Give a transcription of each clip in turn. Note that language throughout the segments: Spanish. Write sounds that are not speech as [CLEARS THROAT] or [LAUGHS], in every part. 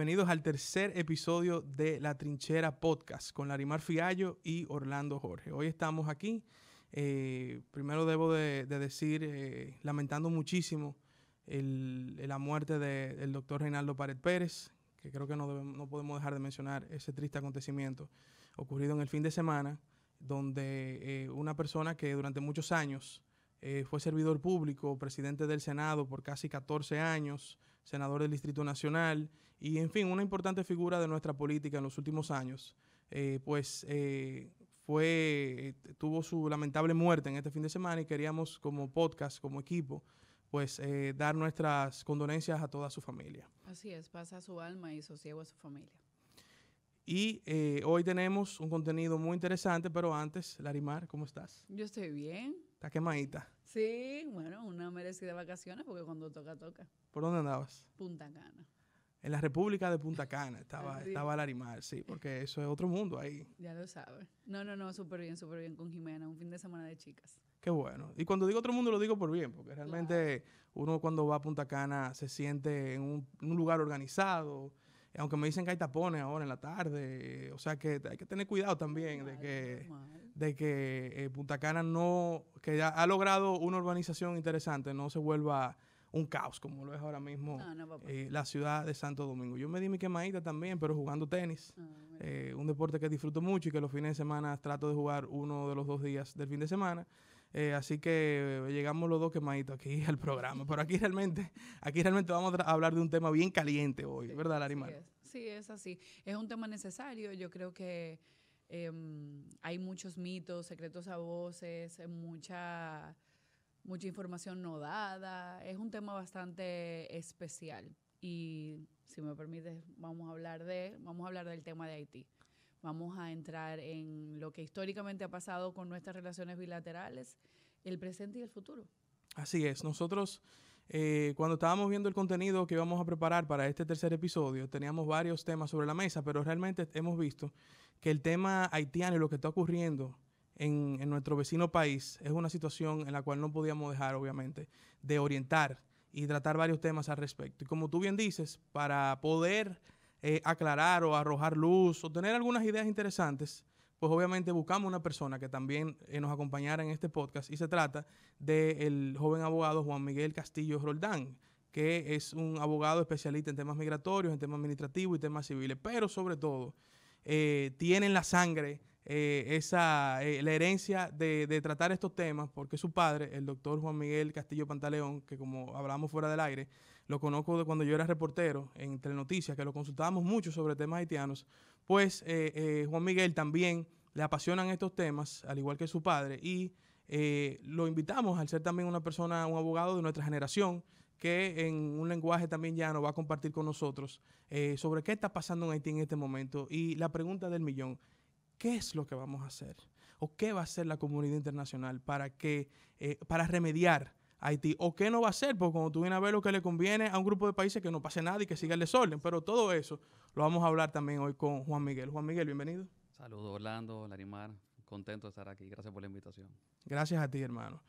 bienvenidos al tercer episodio de La Trinchera Podcast con Larimar Fiallo y Orlando Jorge. Hoy estamos aquí. Eh, primero debo de, decir, eh, lamentando muchísimo la muerte del doctor Reinaldo Pared Pérez, que creo que no, no podemos dejar de mencionar ese triste acontecimiento ocurrido en el fin de semana, donde eh, una persona que durante muchos años fue servidor público, presidente del Senado por casi 14 años, senador del Distrito Nacional y en fin, una importante figura de nuestra política en los últimos años, eh, pues eh, fue, eh, tuvo su lamentable muerte en este fin de semana y queríamos como podcast, como equipo, pues dar nuestras condolencias a toda su familia. Así es, pasa su alma y sosiego a su familia. Y hoy tenemos un contenido muy interesante, pero antes, Larimar, ¿cómo estás? Yo estoy bien. está quemadita? Sí, bueno, una merecida vacaciones porque cuando toca, toca. ¿Por dónde andabas? Punta Cana. En la República de Punta Cana estaba, estaba Larimar, sí, porque eso es otro mundo ahí. Ya lo sabes. No, no, no, súper bien, súper bien con Jimena, un fin de semana de chicas. Qué bueno. Y cuando digo otro mundo lo digo por bien, porque realmente uno cuando va a Punta Cana se siente en un, lugar organizado, aunque me dicen que hay tapones ahora en la tarde, o sea que hay que tener cuidado también de que, de que eh, Punta Cana no, que ya ha logrado una urbanización interesante, no se vuelva un caos como lo es ahora mismo eh, la ciudad de Santo Domingo. Yo me di mi quemadita también, pero jugando tenis, ah, eh, un deporte que disfruto mucho y que los fines de semana trato de jugar uno de los dos días del fin de semana. Eh, así que llegamos los dos quemaditos aquí al programa. Pero aquí realmente, aquí realmente vamos a hablar de un tema bien caliente hoy, ¿verdad, Larimar? Sí es. así. Es un tema necesario. Yo creo que em, hay muchos mitos, secretos a voces, mucha mucha información no dada. Es un tema bastante especial. Y si me permites, vamos a hablar de, vamos a hablar del tema de Haití. Vamos a entrar en lo que históricamente ha pasado con nuestras relaciones bilaterales, el presente y el futuro. Así es. Nosotros, eh, cuando estábamos viendo el contenido que íbamos a preparar para este tercer episodio, teníamos varios temas sobre la mesa, pero realmente hemos visto que el tema haitiano y lo que está ocurriendo en, nuestro vecino país es una situación en la cual no podíamos dejar, obviamente, de orientar y tratar varios temas al respecto. Y como tú bien dices, para poder eh, aclarar o arrojar luz o tener algunas ideas interesantes, pues obviamente buscamos una persona que también eh, nos acompañara en este podcast y se trata del joven abogado Juan Miguel Castillo Roldán que es un abogado especialista en temas migratorios, en temas administrativos y temas civiles, pero sobre todo eh, tiene en la sangre eh, esa, eh, la herencia de, de, tratar estos temas, porque su padre, el doctor Juan Miguel Castillo Pantaleón, que como hablamos fuera del aire, lo conozco de cuando yo era reportero en noticias, que lo consultábamos mucho sobre temas haitianos, pues eh, Juan Miguel también le apasionan estos temas, al igual que su padre, y lo invitamos al ser también una persona, un abogado de nuestra generación, que en un lenguaje también llano va a compartir con nosotros sobre qué está pasando en Haití en este momento. Y la pregunta del millón, ¿qué es lo que vamos a hacer? ¿O qué va a hacer la comunidad internacional para, que, eh, para remediar Haití? ¿O qué no va a hacer? Porque cuando tú vienes a ver lo que le conviene a un grupo de países que no pase nada y que siga el desorden. Pero todo eso lo vamos a hablar también hoy con Juan Miguel. Juan Miguel, bienvenido. Saludos, Orlando, Larimar. Contento de estar aquí. Gracias por la invitación. Gracias a ti, hermano.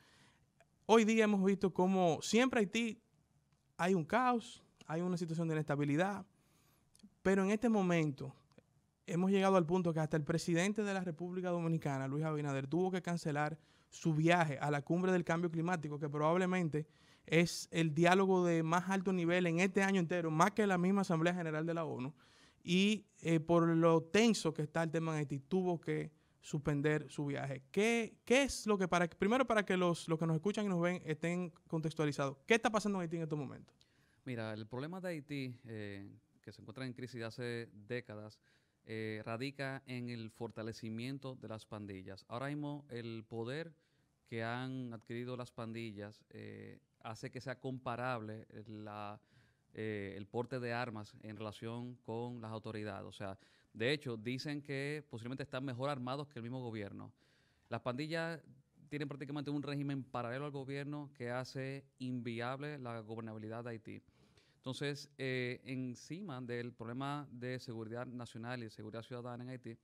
Hoy día hemos visto cómo siempre Haití hay un caos, hay una situación de inestabilidad, pero en este momento hemos llegado al punto que hasta el presidente de la República Dominicana, Luis Abinader, tuvo que cancelar su viaje a la cumbre del cambio climático, que probablemente es el diálogo de más alto nivel en este año entero, más que la misma Asamblea General de la ONU. Y eh, por lo tenso que está el tema en Haití, tuvo que suspender su viaje. ¿Qué, es lo que para primero para que los, los que nos escuchan y nos ven estén contextualizados? ¿Qué está pasando en Haití en estos momentos? Mira, el problema de Haití, eh, que se encuentra en crisis desde hace décadas, eh, radica en el fortalecimiento de las pandillas. Ahora mismo el poder que han adquirido las pandillas eh, hace que sea comparable eh, el porte de armas en relación con las autoridades. O sea, de hecho, dicen que posiblemente están mejor armados que el mismo gobierno. Las pandillas tienen prácticamente un régimen paralelo al gobierno que hace inviable la gobernabilidad de Haití. Entonces, eh, encima del problema de seguridad nacional y seguridad ciudadana en Haití,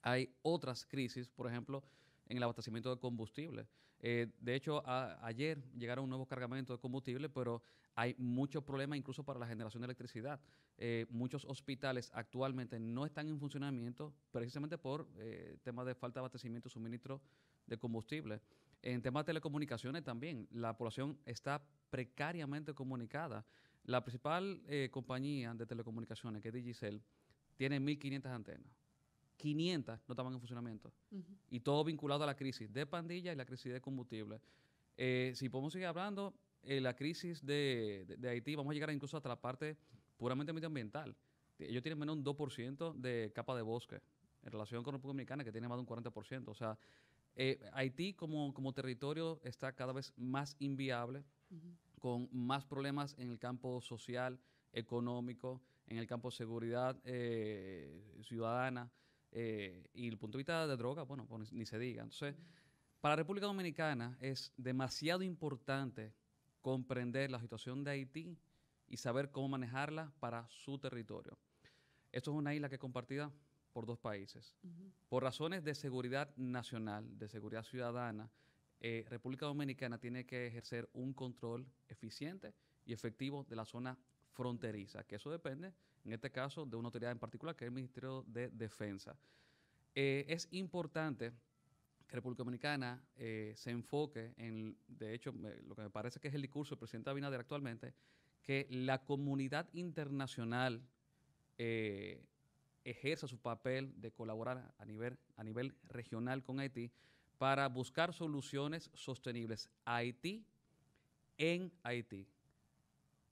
hay otras crisis, por ejemplo, en el abastecimiento de combustible. Eh, de hecho, ayer llegaron nuevos cargamentos de combustible, pero hay muchos problemas incluso para la generación de electricidad. Eh, muchos hospitales actualmente no están en funcionamiento precisamente por temas de falta de abastecimiento y suministro de combustible. En temas de telecomunicaciones también, la población está precariamente comunicada. La principal eh, compañía de telecomunicaciones, que es Digicel, tiene 1.500 antenas. 500 no estaban en funcionamiento. Y todo vinculado a la crisis de pandilla y la crisis de combustible. Eh, si podemos seguir hablando, eh, la crisis de, Haití, vamos a llegar incluso hasta la parte puramente medioambiental. Ellos tienen menos de un 2% de capa de bosque en relación con República Dominicana, que tiene más de un 40%. O sea, Haití como, como territorio está cada vez más inviable con más problemas en el campo social, económico, en el campo de seguridad eh, ciudadana eh, y el punto de vista de droga, bueno, pues ni se diga. Entonces, para República Dominicana es demasiado importante comprender la situación de Haití y saber cómo manejarla para su territorio. Esto es una isla que es compartida por dos países. Por razones de seguridad nacional, de seguridad ciudadana, eh, República Dominicana tiene que ejercer un control eficiente y efectivo de la zona fronteriza, que eso depende, en este caso, de una autoridad en particular, que es el Ministerio de Defensa. Eh, es importante que República Dominicana eh, se enfoque en, de hecho, lo que me parece que es el discurso del presidente Abinader actualmente, que la comunidad internacional ejerza su papel de colaborar a nivel regional con Haití, para buscar soluciones sostenibles a Haití en Haití.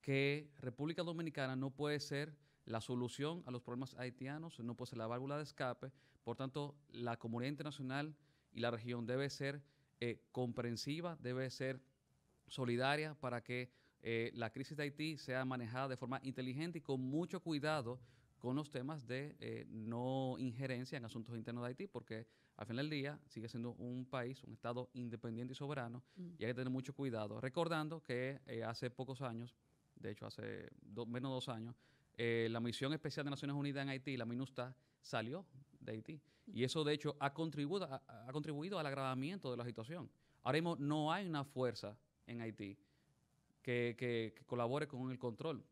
Que República Dominicana no puede ser la solución a los problemas haitianos, no puede ser la válvula de escape. Por tanto, la comunidad internacional y la región debe ser eh, comprensiva, debe ser solidaria para que eh, la crisis de Haití sea manejada de forma inteligente y con mucho cuidado con los temas de eh, no injerencia en asuntos internos de Haití, porque al final del día sigue siendo un país, un Estado independiente y soberano, mm. y hay que tener mucho cuidado. Recordando que eh, hace pocos años, de hecho hace menos de dos años, eh, la misión especial de Naciones Unidas en Haití, la MINUSTA, salió de Haití. Y eso, de hecho, ha contribuido, ha, contribuido al agravamiento de la situación. Ahora mismo no hay una fuerza en Haití que colabore con el control.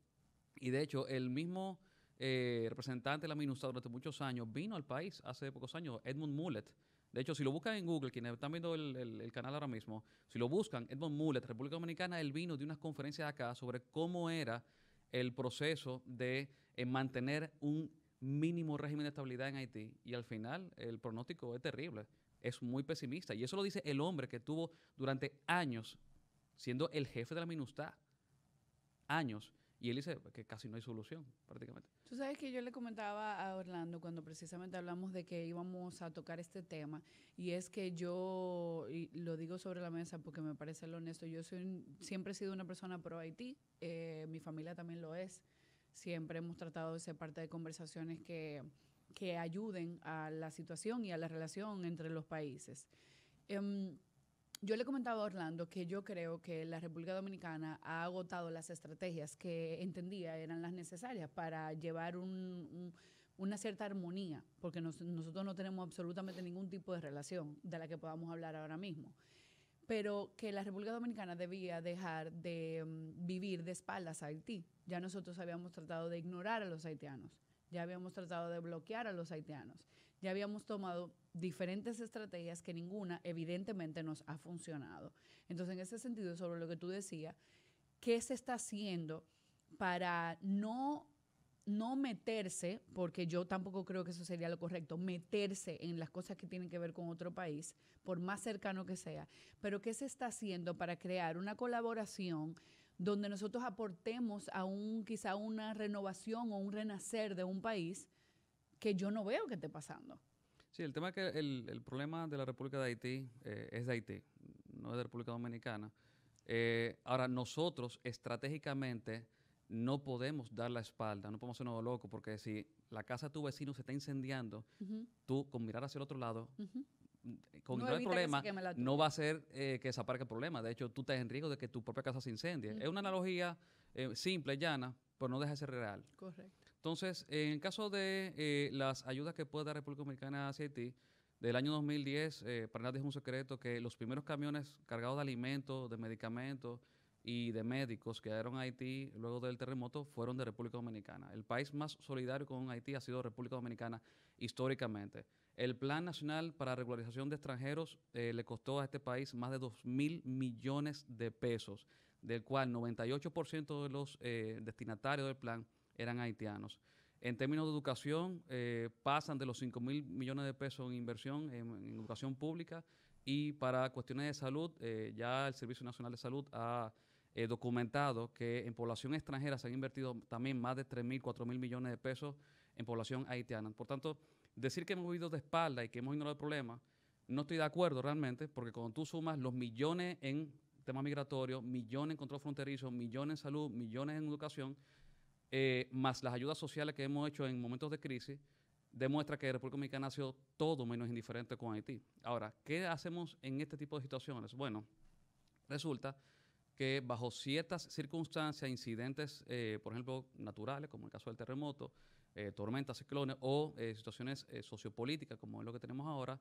Y de hecho, el mismo eh, representante de la MINUSTAH durante muchos años, vino al país hace pocos años, Edmund Mullet. De hecho, si lo buscan en Google, quienes están viendo el, canal ahora mismo, si lo buscan, Edmund Mullet, República Dominicana, él vino de unas conferencias acá sobre cómo era el proceso de eh, mantener un mínimo régimen de estabilidad en Haití. Y al final, el pronóstico es terrible, es muy pesimista. Y eso lo dice el hombre que tuvo durante años siendo el jefe de la MINUSTA. Años y él dice que casi no hay solución, prácticamente. Tú sabes que yo le comentaba a Orlando cuando precisamente hablamos de que íbamos a tocar este tema, y es que yo, y lo digo sobre la mesa porque me parece lo honesto, yo soy, siempre he sido una persona pro Haití, eh, mi familia también lo es, siempre hemos tratado de ser parte de conversaciones que, que ayuden a la situación y a la relación entre los países. Em, yo le comentaba a Orlando que yo creo que la República Dominicana ha agotado las estrategias que entendía eran las necesarias para llevar una cierta armonía, porque nosotros no tenemos absolutamente ningún tipo de relación de la que podamos hablar ahora mismo pero que la República Dominicana debía dejar de mm, vivir de espaldas a Haití. Ya nosotros habíamos tratado de ignorar a los haitianos, ya habíamos tratado de bloquear a los haitianos, ya habíamos tomado diferentes estrategias que ninguna evidentemente nos ha funcionado. Entonces, en ese sentido, sobre lo que tú decías, ¿qué se está haciendo para no no meterse, porque yo tampoco creo que eso sería lo correcto, meterse en las cosas que tienen que ver con otro país, por más cercano que sea, pero ¿qué se está haciendo para crear una colaboración donde nosotros aportemos a un quizá una renovación o un renacer de un país que yo no veo que esté pasando? Sí, el tema es que el, problema de la República de Haití eh, es de Haití, no es de República Dominicana. Eh, ahora, nosotros estratégicamente no podemos dar la espalda, no podemos ser hacernos locos, porque si la casa de tu vecino se está incendiando, tú con mirar hacia el otro lado, con no el problema, no va a ser eh, que desaparezca el problema. De hecho, tú estás en riesgo de que tu propia casa se incendie. Es una analogía simple, llana, pero no deja de ser real. Correcto. Entonces, en caso de eh, las ayudas que puede dar República Dominicana a Haití, del año 2010, para nadie es un secreto que los primeros camiones cargados de alimentos, de medicamentos y de médicos que llegaron a Haití luego del terremoto fueron de República Dominicana. El país más solidario con Haití ha sido República Dominicana históricamente. El Plan Nacional para Regularización de Extranjeros eh, le costó a este país más de 2 mil millones de pesos, del cual 98% de los eh, destinatarios del plan eran haitianos. En términos de educación, eh, pasan de los 5 mil millones de pesos en inversión en, educación pública y para cuestiones de salud, eh, ya el Servicio Nacional de Salud ha eh, documentado que en población extranjera se han invertido también más de 3 mil, 4 mil millones de pesos en población haitiana. Por tanto, decir que hemos vivido de espalda y que hemos ignorado el problema, no estoy de acuerdo realmente, porque cuando tú sumas los millones en temas migratorios, millones en control fronterizo, millones en salud, millones en educación, eh, más las ayudas sociales que hemos hecho en momentos de crisis, demuestra que la República Dominicana ha sido todo menos indiferente con Haití. Ahora, ¿qué hacemos en este tipo de situaciones? Bueno, resulta que bajo ciertas circunstancias, incidentes, eh, por ejemplo, naturales, como el caso del terremoto, eh, tormentas, ciclones o situaciones sociopolíticas, como es lo que tenemos ahora,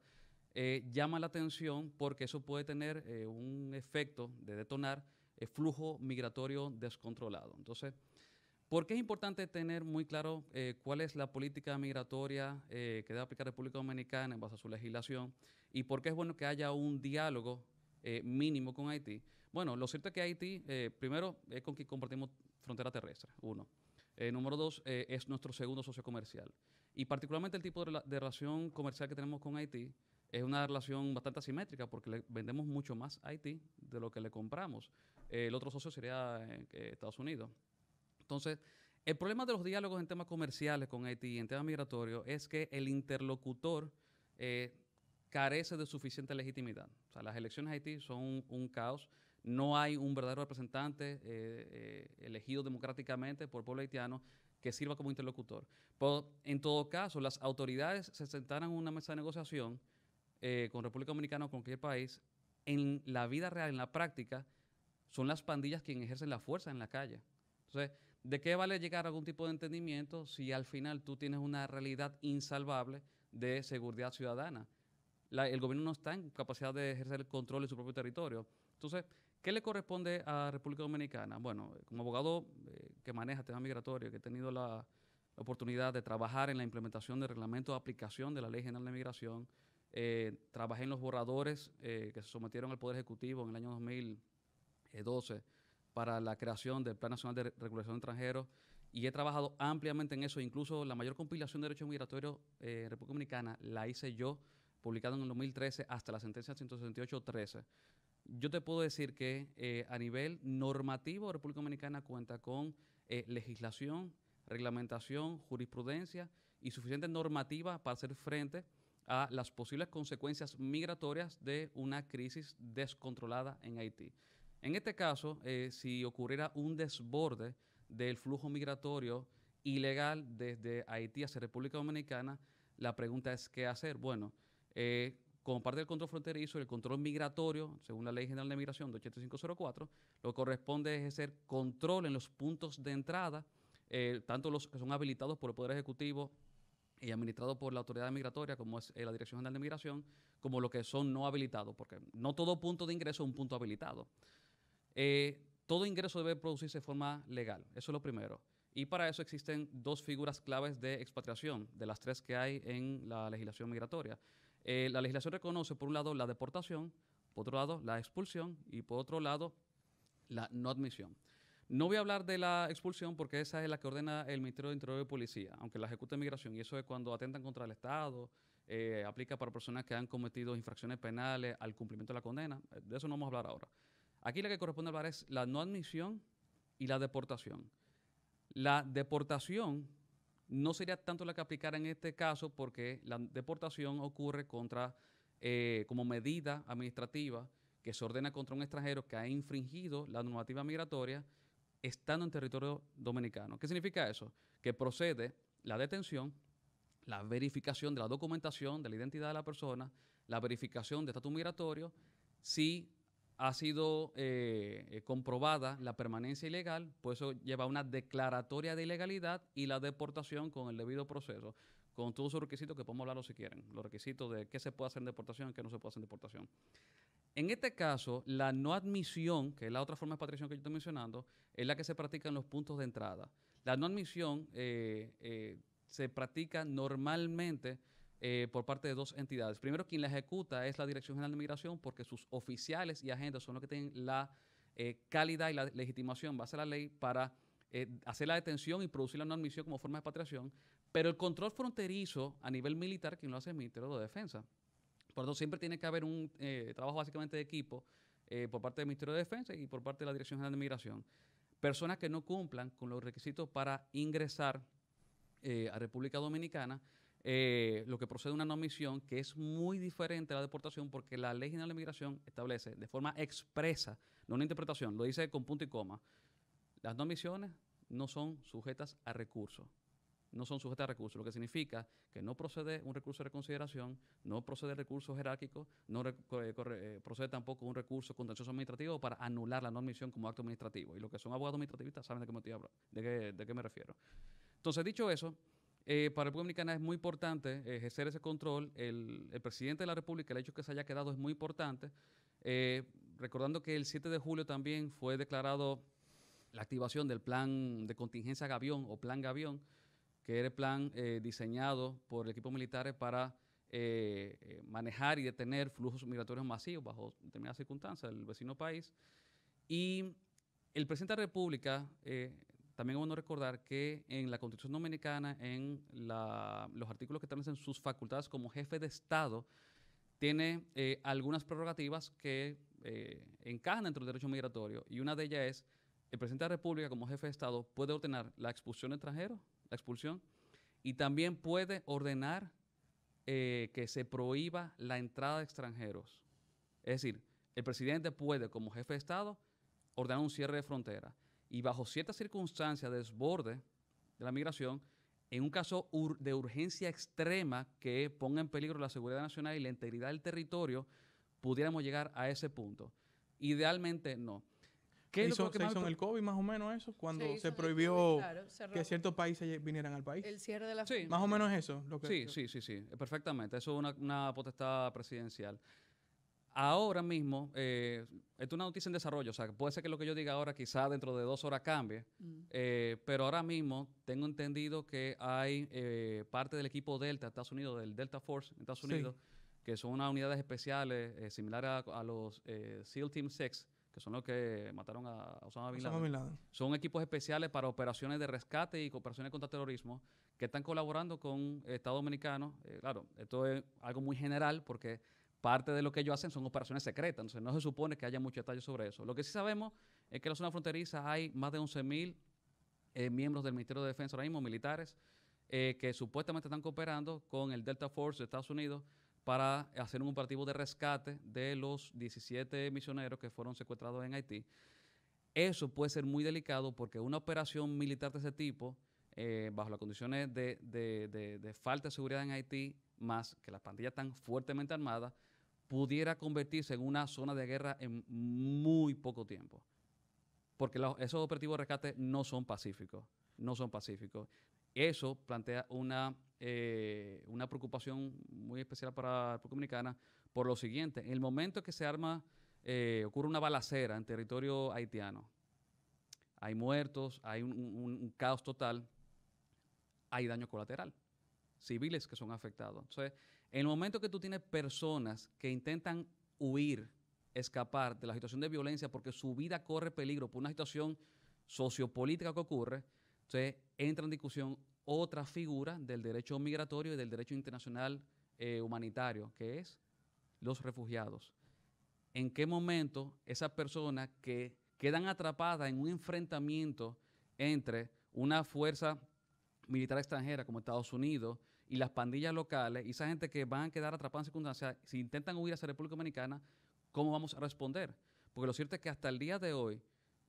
llama la atención porque eso puede tener un efecto de detonar el flujo migratorio descontrolado. Entonces, ¿Por qué es importante tener muy claro eh, cuál es la política migratoria eh, que debe aplicar República Dominicana en base a su legislación? ¿Y por qué es bueno que haya un diálogo eh, mínimo con Haití? Bueno, lo cierto es que Haití, primero, es con quien compartimos frontera terrestre, uno. número dos, es nuestro segundo socio comercial. Y particularmente el tipo de, relación comercial que tenemos con Haití es una relación bastante asimétrica porque le vendemos mucho más a Haití de lo que le compramos. el otro socio sería Estados Unidos. Entonces, el problema de los diálogos en temas comerciales con Haití, y en temas migratorios, es que el interlocutor eh, carece de suficiente legitimidad. O sea, las elecciones de Haití son un, caos. No hay un verdadero representante eh, eh, elegido democráticamente por el pueblo haitiano que sirva como interlocutor. Pero, en todo caso, las autoridades se sentaran en una mesa de negociación con República Dominicana o con cualquier país. En la vida real, en la práctica, son las pandillas quienes ejercen la fuerza en la calle. Entonces, ¿De qué vale llegar a algún tipo de entendimiento si al final tú tienes una realidad insalvable de seguridad ciudadana? el gobierno no está en capacidad de ejercer el control de su propio territorio. Entonces, ¿qué le corresponde a República Dominicana? Bueno, como abogado eh, que maneja temas migratorios, que he tenido la, oportunidad de trabajar en la implementación del reglamento de aplicación de la Ley General de Migración. Eh, trabajé en los borradores eh, que se sometieron al Poder Ejecutivo en el año 2012 para la creación del Plan Nacional de Regulación de Extranjeros y he trabajado ampliamente en eso. Incluso la mayor compilación de derechos migratorios eh, en República Dominicana la hice yo, publicada en el 2013 hasta la sentencia 168-13. Yo te puedo decir que eh, a nivel normativo, República Dominicana cuenta con eh, legislación, reglamentación, jurisprudencia y suficiente normativa para hacer frente a las posibles consecuencias migratorias de una crisis descontrolada en Haití. En este caso, eh, si ocurriera un desborde del flujo migratorio ilegal desde Haití hacia República Dominicana, la pregunta es qué hacer. Bueno, eh, como parte del control fronterizo el control migratorio, según la Ley General de Migración de 8504, lo que corresponde es ejercer control en los puntos de entrada, eh, tanto los que son habilitados por el Poder Ejecutivo y administrados por la autoridad migratoria, como es la Dirección General de Migración, como los que son no habilitados, porque no todo punto de ingreso es un punto habilitado. Eh, todo ingreso debe producirse de forma legal, eso es lo primero. Y para eso existen dos figuras claves de expatriación, de las tres que hay en la legislación migratoria. Eh, la legislación reconoce, por un lado, la deportación, por otro lado, la expulsión y por otro lado, la no admisión. No voy a hablar de la expulsión porque esa es la que ordena el Ministerio de Interior y Policía, aunque la ejecuta migración, y eso es cuando atentan contra el Estado, eh, aplica para personas que han cometido infracciones penales al cumplimiento de la condena. De eso no vamos a hablar ahora. Aquí la que corresponde hablar es la no admisión y la deportación. La deportación no sería tanto la que aplicara en este caso porque la deportación ocurre contra, eh, como medida administrativa que se ordena contra un extranjero que ha infringido la normativa migratoria estando en territorio dominicano. ¿Qué significa eso? Que procede la detención, la verificación de la documentación de la identidad de la persona, la verificación de estatus migratorio, si ha sido eh, comprobada la permanencia ilegal, por pues eso lleva una declaratoria de ilegalidad y la deportación con el debido proceso, con todos sus requisitos que podemos hablarlo si quieren, los requisitos de qué se puede hacer en deportación, qué no se puede hacer en deportación. En este caso, la no admisión, que es la otra forma de patrición que yo estoy mencionando, es la que se practica en los puntos de entrada. La no admisión eh, eh, se practica normalmente eh, por parte de dos entidades. Primero, quien la ejecuta es la Dirección General de Migración porque sus oficiales y agentes son los que tienen la eh, calidad y la legitimación base a la ley para eh, hacer la detención y producir la no admisión como forma de expatriación, pero el control fronterizo a nivel militar, quien lo hace es el Ministerio de Defensa. Por tanto, siempre tiene que haber un trabajo básicamente de equipo por parte del Ministerio de Defensa y por parte de la Dirección General de Migración. Personas que no cumplan con los requisitos para ingresar a República Dominicana eh, lo que procede a una no misión, que es muy diferente a la deportación porque la ley general de inmigración establece de forma expresa, no una interpretación, lo dice con punto y coma, las no misiones no son sujetas a recursos no son sujetas a recursos, lo que significa que no procede un recurso de reconsideración, no procede recurso jerárquico, no eh, eh, procede tampoco un recurso contencioso administrativo para anular la no admisión como acto administrativo. Y los que son abogados administrativistas saben de qué, me de, qué, de qué me refiero. Entonces, dicho eso, eh, para la República Dominicana es muy importante eh, ejercer ese control. El, presidente de la República, el hecho que se haya quedado es muy importante. Eh, recordando que el 7 de julio también fue declarado la activación del plan de contingencia Gavión o Plan Gavión, que era el plan diseñado por el equipo militar para manejar y detener flujos migratorios masivos bajo determinadas circunstancias del vecino país. Y el presidente de la República, también vamos bueno recordar que en la Constitución Dominicana, en los artículos que en sus facultades como jefe de Estado, tiene eh, algunas prerrogativas que eh, encajan dentro del derecho migratorio y una de ellas es el presidente de la República como jefe de Estado puede ordenar la expulsión de extranjeros, la expulsión, y también puede ordenar eh, que se prohíba la entrada de extranjeros. Es decir, el presidente puede como jefe de Estado ordenar un cierre de frontera y bajo ciertas circunstancias desborde de la migración, en un caso de urgencia extrema que ponga en peligro la seguridad nacional y la integridad del territorio, pudiéramos llegar a ese punto. Idealmente no. ¿Qué hizo, que se hizo en el COVID más o menos eso? Cuando se, prohibió que ciertos países vinieran al país. El cierre de la... Sí. Más o menos eso. sí, sí, sí, sí, perfectamente. Eso es una potestad presidencial. Ahora mismo, eh, esto es una noticia en desarrollo, o sea, puede ser que lo que yo diga ahora quizá dentro de dos horas cambie, mm. eh, pero ahora mismo tengo entendido que hay eh, parte del equipo Delta, Estados Unidos, del Delta Force, Estados Unidos, que son unas unidades especiales similares a, los SEAL Team 6, que son los que mataron a Osama Bin Laden. Son equipos especiales para operaciones de rescate y operaciones contra terrorismo que están colaborando con Estados Dominicano. claro, esto es algo muy general porque parte de lo que ellos hacen son operaciones secretas, entonces no se supone que haya mucho detalle sobre eso. Lo que sí sabemos es que en la zona fronteriza hay más de 11.000 eh, miembros del Ministerio de Defensa ahora mismo, militares, eh, que supuestamente están cooperando con el Delta Force de Estados Unidos para hacer un operativo de rescate de los 17 misioneros que fueron secuestrados en Haití. Eso puede ser muy delicado porque una operación militar de ese tipo, eh, bajo las condiciones de, falta de seguridad en Haití, más que las pandillas están fuertemente armadas, pudiera convertirse en una zona de guerra en muy poco tiempo. Porque esos operativos de rescate no son pacíficos, no son pacíficos. Eso plantea una, eh, una preocupación muy especial para la República Dominicana por lo siguiente, en el momento que se arma, eh, ocurre una balacera en territorio haitiano, hay muertos, hay un, un caos total, hay daño colateral, civiles que son afectados. Entonces, en el momento que tú tienes personas que intentan huir, escapar de la situación de violencia porque su vida corre peligro por una situación sociopolítica que ocurre, entonces entra en discusión otra figura del derecho migratorio y del derecho internacional eh, humanitario, que es los refugiados. ¿En qué momento esas personas que quedan atrapadas en un enfrentamiento entre una fuerza militar extranjera como Estados Unidos y las pandillas locales y esa gente que van a quedar atrapada en circunstancias, si intentan huir hacia la República Dominicana, ¿cómo vamos a responder? Porque lo cierto es que hasta el día de hoy,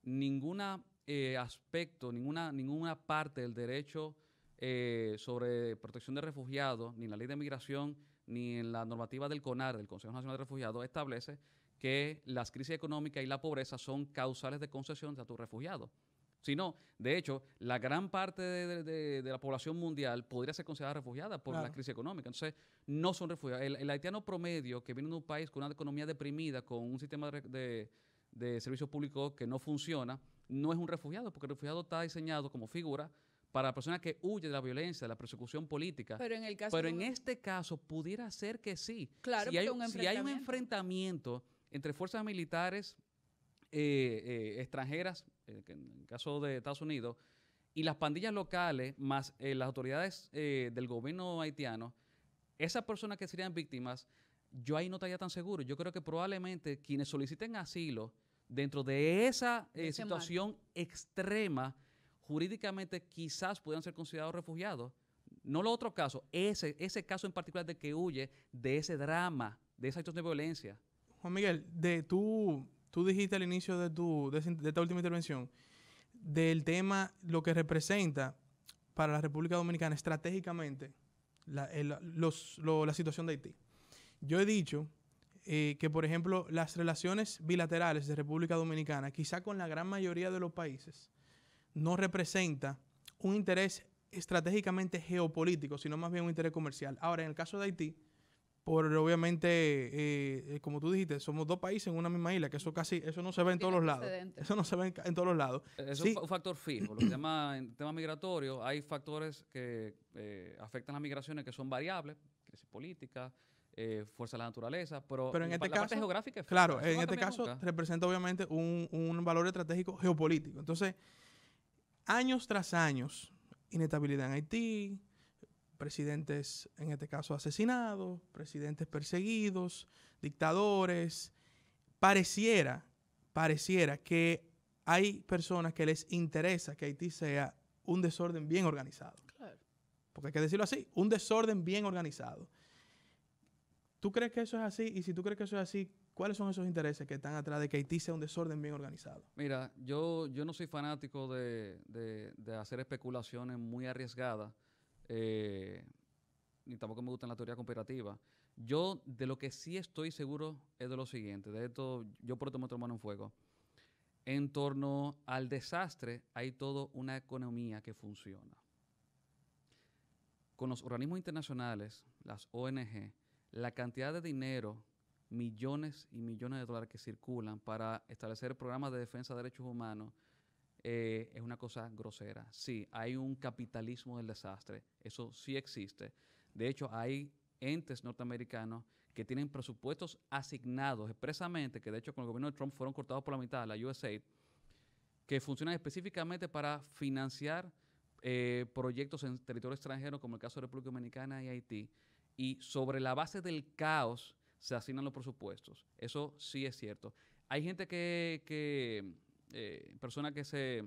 ningún eh, aspecto, ninguna, ninguna parte del derecho eh, sobre protección de refugiados, ni en la ley de migración, ni en la normativa del CONAR, del Consejo Nacional de Refugiados, establece que las crisis económicas y la pobreza son causales de concesión de tus refugiado sino, de hecho, la gran parte de, la población mundial podría ser considerada refugiada por la crisis económica. Entonces, no son refugiados. El, haitiano promedio que viene de un país con una economía deprimida, con un sistema de, servicios públicos que no funciona, no es un refugiado, porque el refugiado está diseñado como figura para la persona que huye de la violencia, de la persecución política. Pero en, este caso pudiera ser que sí. Claro, si hay si hay un enfrentamiento entre fuerzas militares eh, eh, extranjeras, eh, en el caso de Estados Unidos, y las pandillas locales, más las autoridades del gobierno haitiano, esas personas que serían víctimas, yo ahí no estaría tan seguro. Yo creo que probablemente quienes soliciten asilo dentro de esa situación extrema, jurídicamente quizás puedan ser considerados refugiados. No los otros casos, ese, ese caso en particular de que huye de ese drama, de esa situación de violencia. Juan Miguel, de tú tú dijiste al inicio de, tu, de, esta última intervención del tema, lo que representa para la República Dominicana estratégicamente la, situación de Haití. Yo he dicho eh, que, por ejemplo, las relaciones bilaterales de República Dominicana, quizá con la gran mayoría de los países, no representa un interés estratégicamente geopolítico, sino más bien un interés comercial. Ahora, en el caso de Haití, por obviamente, eh, eh, como tú dijiste, somos dos países en una misma isla, que eso casi, eso no se ve en todos los lados. Eso no se ve en, todos los lados. E, eso es un factor fijo. Lo que llama tema migratorio, hay factores que eh, afectan las migraciones que son variables, crisis política, fuerza de la naturaleza, pero, pero en este caso, geográfica Claro, en este caso representa obviamente un, un, valor estratégico geopolítico. Entonces, años tras años, inestabilidad en Haití, presidentes, en este caso asesinados, presidentes perseguidos, dictadores. Pareciera, pareciera que hay personas que les interesa que Haití sea un desorden bien organizado. Porque hay que decirlo así, un desorden bien organizado. ¿Tú crees que eso es así? Y si tú crees que eso es así, ¿cuáles son esos intereses que están atrás de que Haití sea un desorden bien organizado? Mira, yo, yo no soy fanático de, de hacer especulaciones muy arriesgadas ni eh, tampoco me gustan la teoría cooperativa. Yo de lo que sí estoy seguro es de lo siguiente, de esto yo por esto me mano en fuego. En torno al desastre hay toda una economía que funciona. Con los organismos internacionales, las ONG, la cantidad de dinero, millones y millones de dólares que circulan para establecer programas de defensa de derechos humanos, eh, es una cosa grosera. Sí, hay un capitalismo del desastre, eso sí existe. De hecho, hay entes norteamericanos que tienen presupuestos asignados expresamente, que de hecho con el gobierno de Trump fueron cortados por la mitad, la USAID, que funcionan específicamente para financiar eh, proyectos en territorio extranjero, como el caso de República Dominicana y Haití, y sobre la base del caos se asignan los presupuestos. Eso sí es cierto. Hay gente que, que eh, personas que se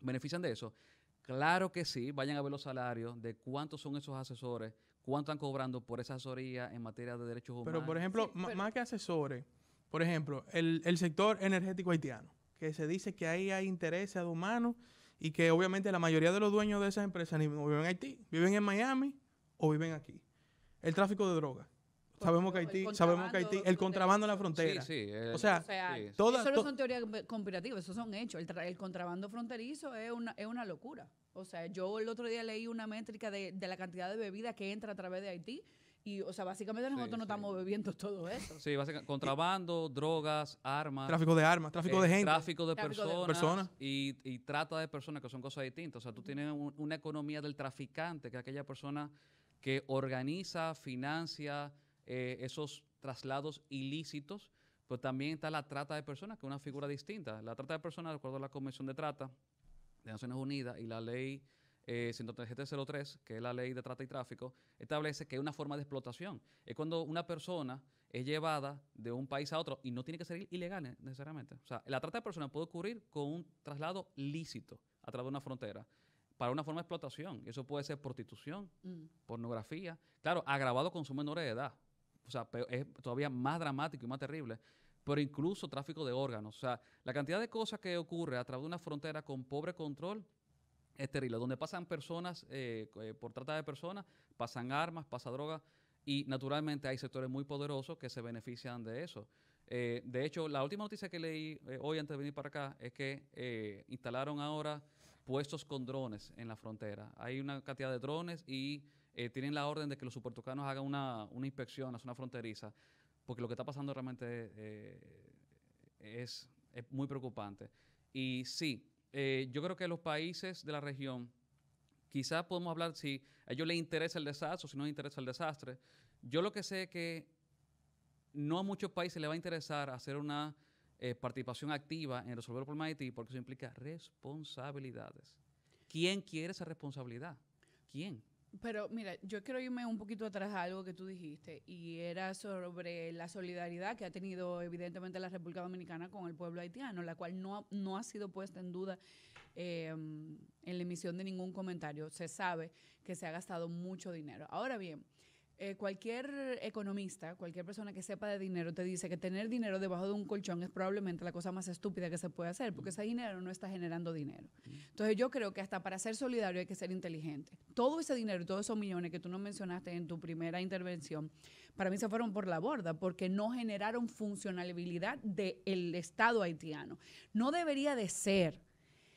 benefician de eso? Claro que sí, vayan a ver los salarios de cuántos son esos asesores, cuánto están cobrando por esa asesoría en materia de derechos humanos. Pero, por ejemplo, más que asesores, por ejemplo, el, el, sector energético haitiano, que se dice que ahí hay intereses humanos y que obviamente la mayoría de los dueños de esas empresas ni viven en Haití, viven en Miami o viven aquí. El tráfico de drogas sabemos que Haití, sabemos que Haití, el contrabando en la frontera. o sea, todas, eso no son teorías comparativas, eso son hechos. El, contrabando fronterizo es una, locura. O sea, yo el otro día leí una métrica de, la cantidad de bebida que entra a través de Haití. Y, o sea, básicamente nosotros no estamos bebiendo todo eso. Sí, básicamente, contrabando, drogas, armas. Tráfico de armas, tráfico de eh, gente. Tráfico de personas. Y, trata de personas, que son cosas distintas. O sea, tú tienes una economía del traficante, que es aquella persona que organiza, financia, eh, esos traslados ilícitos, pero también está la trata de personas, que es una figura distinta. La trata de personas, de acuerdo a la Convención de Trata de Naciones Unidas y la ley eh, 13703, que es la ley de trata y tráfico, establece que es una forma de explotación. Es cuando una persona es llevada de un país a otro y no tiene que ser ilegal eh, necesariamente. O sea, la trata de personas puede ocurrir con un traslado lícito a través de una frontera para una forma de explotación. Eso puede ser prostitución, mm. pornografía, claro, agravado con su menor de edad o sea, es todavía más dramático y más terrible, pero incluso tráfico de órganos. O sea, la cantidad de cosas que ocurre a través de una frontera con pobre control es terrible. Donde pasan personas eh, eh, por trata de personas, pasan armas, pasa drogas, y naturalmente hay sectores muy poderosos que se benefician de eso. Eh, de hecho, la última noticia que leí hoy antes de venir para acá es que instalaron ahora puestos con drones en la frontera. Hay una cantidad de drones y eh, tienen la orden de que los supertocanos hagan una, inspección a una fronteriza, porque lo que está pasando realmente eh, es, muy preocupante. Y sí, eh, yo creo que los países de la región, quizás podemos hablar si a ellos les interesa el desastre o si no les interesa el desastre. Yo lo que sé es que no a muchos países les va a interesar hacer una participación activa en resolver el problema de Haití, porque eso implica responsabilidades. ¿Quién quiere esa responsabilidad? ¿Quién? Pero mira, yo quiero irme un poquito atrás a algo que tú dijiste y era sobre la solidaridad que ha tenido evidentemente la República Dominicana con el pueblo haitiano, la cual no, no ha sido puesta en duda em, en la emisión de ningún comentario. Se sabe que se ha gastado mucho dinero. Ahora bien, eh, cualquier economista, cualquier persona que sepa de dinero, te dice que tener dinero debajo de un colchón es probablemente la cosa más estúpida que se puede hacer, porque mm. ese dinero no está generando dinero. Mm. Entonces yo creo que hasta para ser solidario hay que ser inteligente. Todo ese dinero, todos esos millones que tú no mencionaste en tu primera intervención, para mí se fueron por la borda, porque no generaron funcionalidad del Estado haitiano. No debería de ser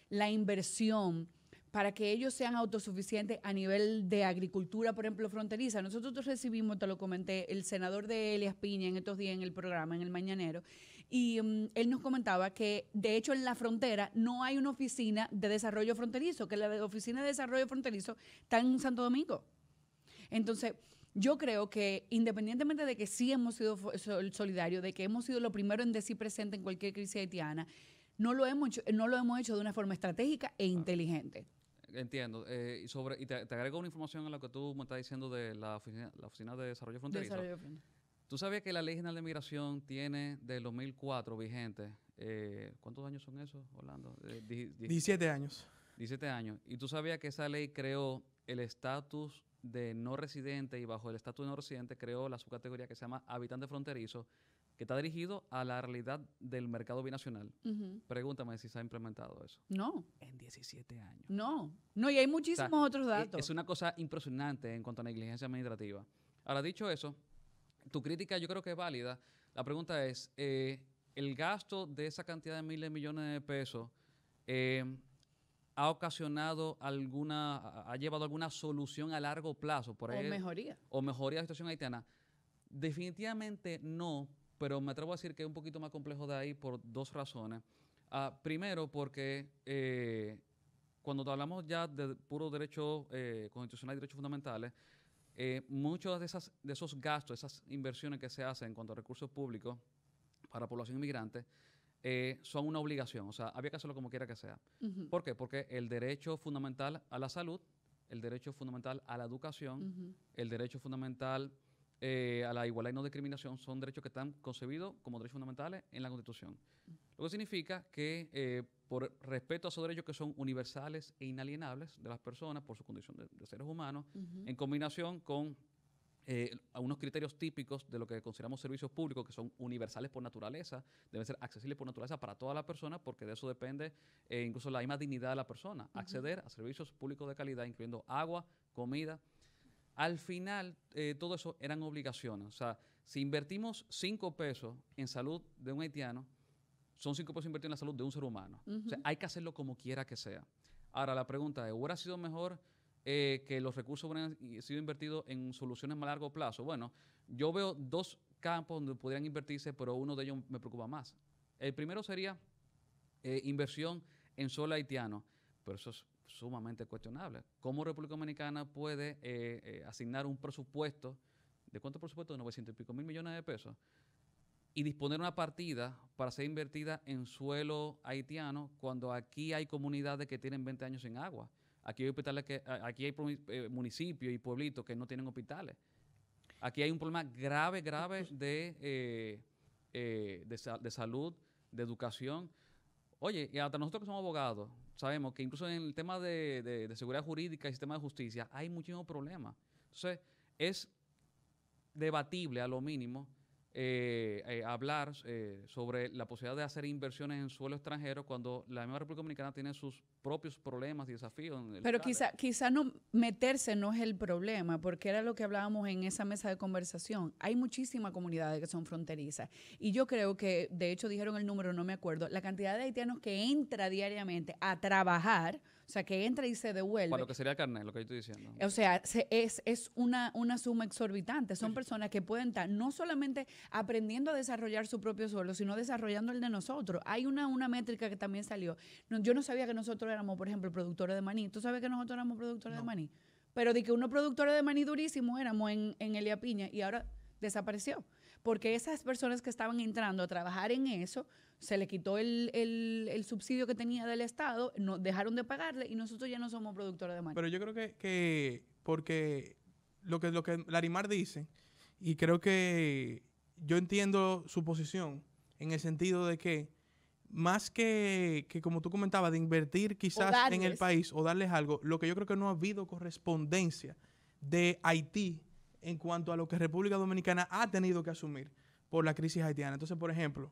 la inversión para que ellos sean autosuficientes a nivel de agricultura, por ejemplo, fronteriza. Nosotros recibimos, te lo comenté, el senador de Elias Piña en estos días en el programa, en el Mañanero, y mm, él nos comentaba que, de hecho, en la frontera no hay una oficina de desarrollo fronterizo, que la oficina de desarrollo fronterizo está en Santo Domingo. Entonces, yo creo que independientemente de que sí hemos sido solidarios, de que hemos sido lo primero en decir presente en cualquier crisis haitiana, no lo hemos no lo hemos hecho de una forma estratégica e inteligente. Entiendo. Eh, y sobre, y te, agrego una información a lo que tú me estás diciendo de la Oficina, de Desarrollo Fronterizo. ¿Tú sabías que la Ley General de Migración tiene de 2004 vigente? Eh, ¿Cuántos años son esos, Orlando? 17 eh, años. 17 años. ¿Y tú sabías que esa ley creó el estatus de no residente y bajo el estatus de no residente creó la subcategoría que se llama habitante fronterizo, que está dirigido a la realidad del mercado binacional. Pregúntame si se ha implementado eso. No. En 17 años. No. No, y hay muchísimos otros e-, datos. Es una cosa impresionante en cuanto a negligencia administrativa. Ahora, dicho eso, tu crítica yo creo que es válida. La pregunta es, eh, ¿el gasto de esa cantidad de miles de millones de pesos eh, ha ocasionado alguna, ha llevado alguna solución a largo plazo? Por ahí, o mejoría. O mejoría de la situación haitiana. Definitivamente no, pero me atrevo a decir que es un poquito más complejo de ahí por dos razones. Ah, primero, porque eh, cuando hablamos ya de puro derecho eh, constitucional y derechos fundamentales, eh, muchos de, esas, de esos gastos, esas inversiones que se hacen en cuanto a recursos públicos para población inmigrante, son una obligación. O sea, había que hacerlo como quiera que sea. ¿Por qué? Porque el derecho fundamental a la salud, el derecho fundamental a la educación, el derecho fundamental eh, a la igualdad y no discriminación son derechos que están concebidos como derechos fundamentales en la Constitución. Lo que significa que eh, por respeto a esos derechos que son universales e inalienables de las personas por su condición de, seres humanos, en combinación con eh, unos criterios típicos de lo que consideramos servicios públicos que son universales por naturaleza, deben ser accesibles por naturaleza para toda la persona porque de eso depende eh, incluso la misma dignidad de la persona, acceder a servicios públicos de calidad, incluyendo agua, comida, al final, eh, todo eso eran obligaciones. O sea, si invertimos cinco pesos en salud de un haitiano, son cinco pesos invertidos en la salud de un ser humano. O sea, hay que hacerlo como quiera que sea. Ahora, la pregunta es, ¿hubiera sido mejor eh, que los recursos hubieran sido invertidos en soluciones a largo plazo? Bueno, yo veo dos campos donde podrían invertirse, pero uno de ellos me preocupa más. El primero sería eh, inversión en sol haitiano, pero eso es sumamente cuestionable. ¿Cómo República Dominicana puede eh, eh, asignar un presupuesto, de cuánto presupuesto, de 900 y pico mil millones de pesos, y disponer una partida para ser invertida en suelo haitiano cuando aquí hay comunidades que tienen 20 años sin agua? Aquí hay hospitales que, eh, aquí hay municipios y pueblitos que no tienen hospitales. Aquí hay un problema grave, grave de, de salud, de educación. Oye, y hasta nosotros que somos abogados, sabemos que incluso en el tema de, seguridad jurídica y sistema de justicia hay muchísimos problemas. Entonces, es debatible a lo mínimo eh, eh, hablar eh, sobre la posibilidad de hacer inversiones en suelo extranjero cuando la misma República Dominicana tiene sus propios problemas y desafíos. Pero quizá, quizá no meterse no es el problema, porque era lo que hablábamos en esa mesa de conversación. Hay muchísimas comunidades que son fronterizas y yo creo que, de hecho dijeron el número, no me acuerdo, la cantidad de haitianos que entra diariamente a trabajar o sea, que entra y se devuelve. Para lo que sería carne, lo que yo estoy diciendo. O sea, es, una, una suma exorbitante. Son personas que pueden estar no solamente aprendiendo a desarrollar su propio suelo, sino desarrollando el de nosotros. Hay una, una métrica que también salió. yo no sabía que nosotros éramos, por ejemplo, productores de maní. ¿Tú sabes que nosotros éramos productores de maní? Pero de que unos productores de maní durísimo éramos en, en Elia Piña y ahora desapareció porque esas personas que estaban entrando a trabajar en eso se le quitó el, subsidio que tenía del Estado, no, dejaron de pagarle y nosotros ya no somos productores de maíz. Pero yo creo que, que porque lo que, lo que Larimar dice, y creo que yo entiendo su posición en el sentido de que más que, que como tú comentabas, de invertir quizás en el país o darles algo, lo que yo creo que no ha habido correspondencia de Haití en cuanto a lo que República Dominicana ha tenido que asumir por la crisis haitiana. Entonces, por ejemplo,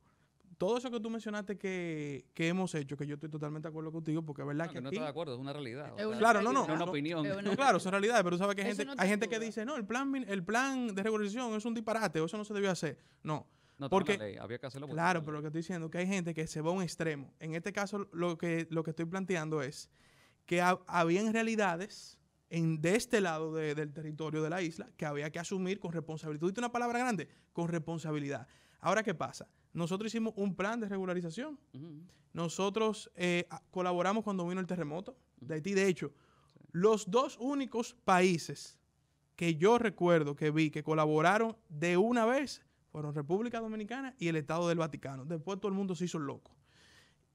todo eso que tú mencionaste que, hemos hecho, que yo estoy totalmente de acuerdo contigo, porque es verdad que. no estoy de acuerdo, es una realidad. claro, no, no. Es una opinión. claro, son realidades, pero tú sabes que hay, gente, hay gente, que dice, no, el plan, el plan de regularización es un disparate, o eso no se debió hacer. No. No, porque, había que hacerlo. claro, pero lo que estoy diciendo es que hay gente que se va a un extremo. En este caso, lo que, lo que estoy planteando es que habían realidades en, de este lado del territorio de la isla que había que asumir con responsabilidad. Tú una palabra grande, con responsabilidad. Ahora, ¿qué pasa? Nosotros hicimos un plan de regularización. Nosotros eh, colaboramos cuando vino el terremoto de Haití. De hecho, los dos únicos países que yo recuerdo que vi que colaboraron de una vez fueron República Dominicana y el Estado del Vaticano. Después todo el mundo se hizo loco.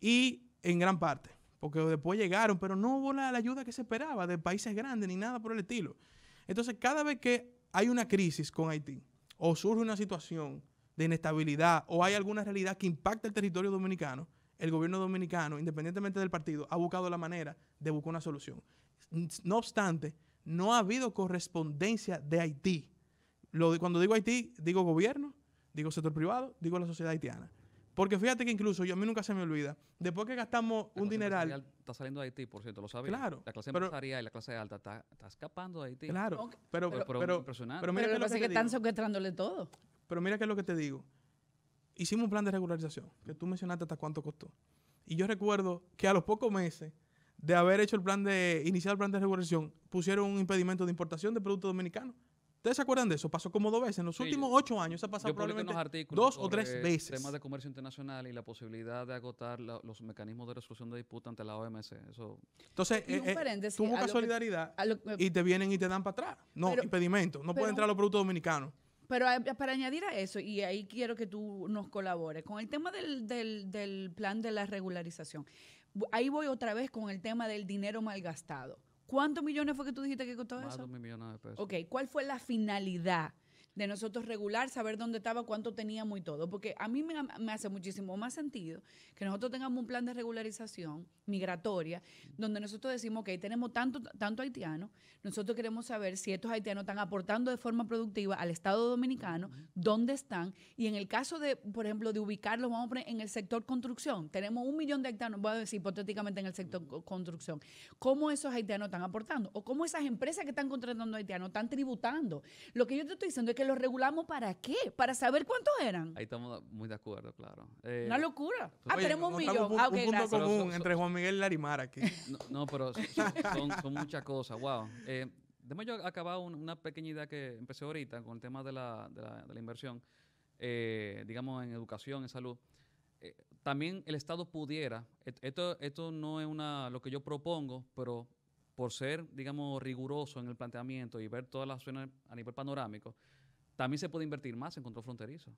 Y en gran parte, porque después llegaron, pero no hubo la ayuda que se esperaba de países grandes ni nada por el estilo. Entonces, cada vez que hay una crisis con Haití o surge una situación de inestabilidad o hay alguna realidad que impacta el territorio dominicano, el gobierno dominicano, independientemente del partido, ha buscado la manera de buscar una solución. No obstante, no ha habido correspondencia de Haití. cuando digo Haití, digo gobierno, digo sector privado, digo la sociedad haitiana. Porque fíjate que incluso yo a mí nunca se me olvida, después que gastamos un dineral. Está saliendo de Haití, por cierto, lo sabes. Claro. La clase empresarial y la clase alta está, escapando de Haití. Claro. Pero, pero, pero, que están secuestrándole todo. Pero mira qué es lo que te digo. Hicimos un plan de regularización, que tú mencionaste hasta cuánto costó. Y yo recuerdo que a los pocos meses de haber hecho el plan de, iniciar plan de regularización pusieron un impedimento de importación de productos dominicanos. ¿Ustedes se acuerdan de eso? Pasó como dos veces. En los últimos ocho años se ha pasado probablemente dos o tres veces. Temas de comercio internacional y la posibilidad de agotar los mecanismos de resolución de disputa ante la OMC. Eso. Entonces, tuvo eh, eh solidaridad y te vienen y te dan para atrás. No, impedimento. No puede pueden entrar los productos dominicanos. Pero ah, para añadir a eso, y ahí quiero que tú nos colabores, con el tema del, del, plan de la regularización, ahí voy otra vez con el tema del dinero malgastado. ¿Cuántos millones fue que tú dijiste que costó eso? Más de un de pesos. Ok, ¿cuál fue la finalidad? de nosotros regular, saber dónde estaba, cuánto teníamos y todo. Porque a mí me, hace muchísimo más sentido que nosotros tengamos un plan de regularización migratoria, donde nosotros decimos, ok, tenemos tanto, tanto haitiano, nosotros queremos saber si estos haitianos están aportando de forma productiva al Estado dominicano, dónde están, y en el caso de, por ejemplo, de ubicarlos, vamos a poner en el sector construcción, tenemos un millón de haitianos, voy a decir hipotéticamente en el sector construcción, ¿cómo esos haitianos están aportando? ¿O cómo esas empresas que están contratando haitianos están tributando? Lo que yo te estoy diciendo es que lo regulamos para qué? Para saber cuántos eran. Ahí estamos muy de acuerdo, claro. Eh, una locura. ah, tenemos un millón. Un, ah, común entre Juan Miguel Larimar aquí. [LAUGHS] No, pero son, muchas cosas. Wow. Eh, yo acababa una pequeña idea que empecé ahorita con el tema de la, inversión, eh, digamos en educación, en salud. Eh, también el Estado pudiera, esto, esto no es una, lo que yo propongo, pero por ser, digamos, riguroso en el planteamiento y ver todas las opciones a nivel panorámico, también se puede invertir más en control fronterizo.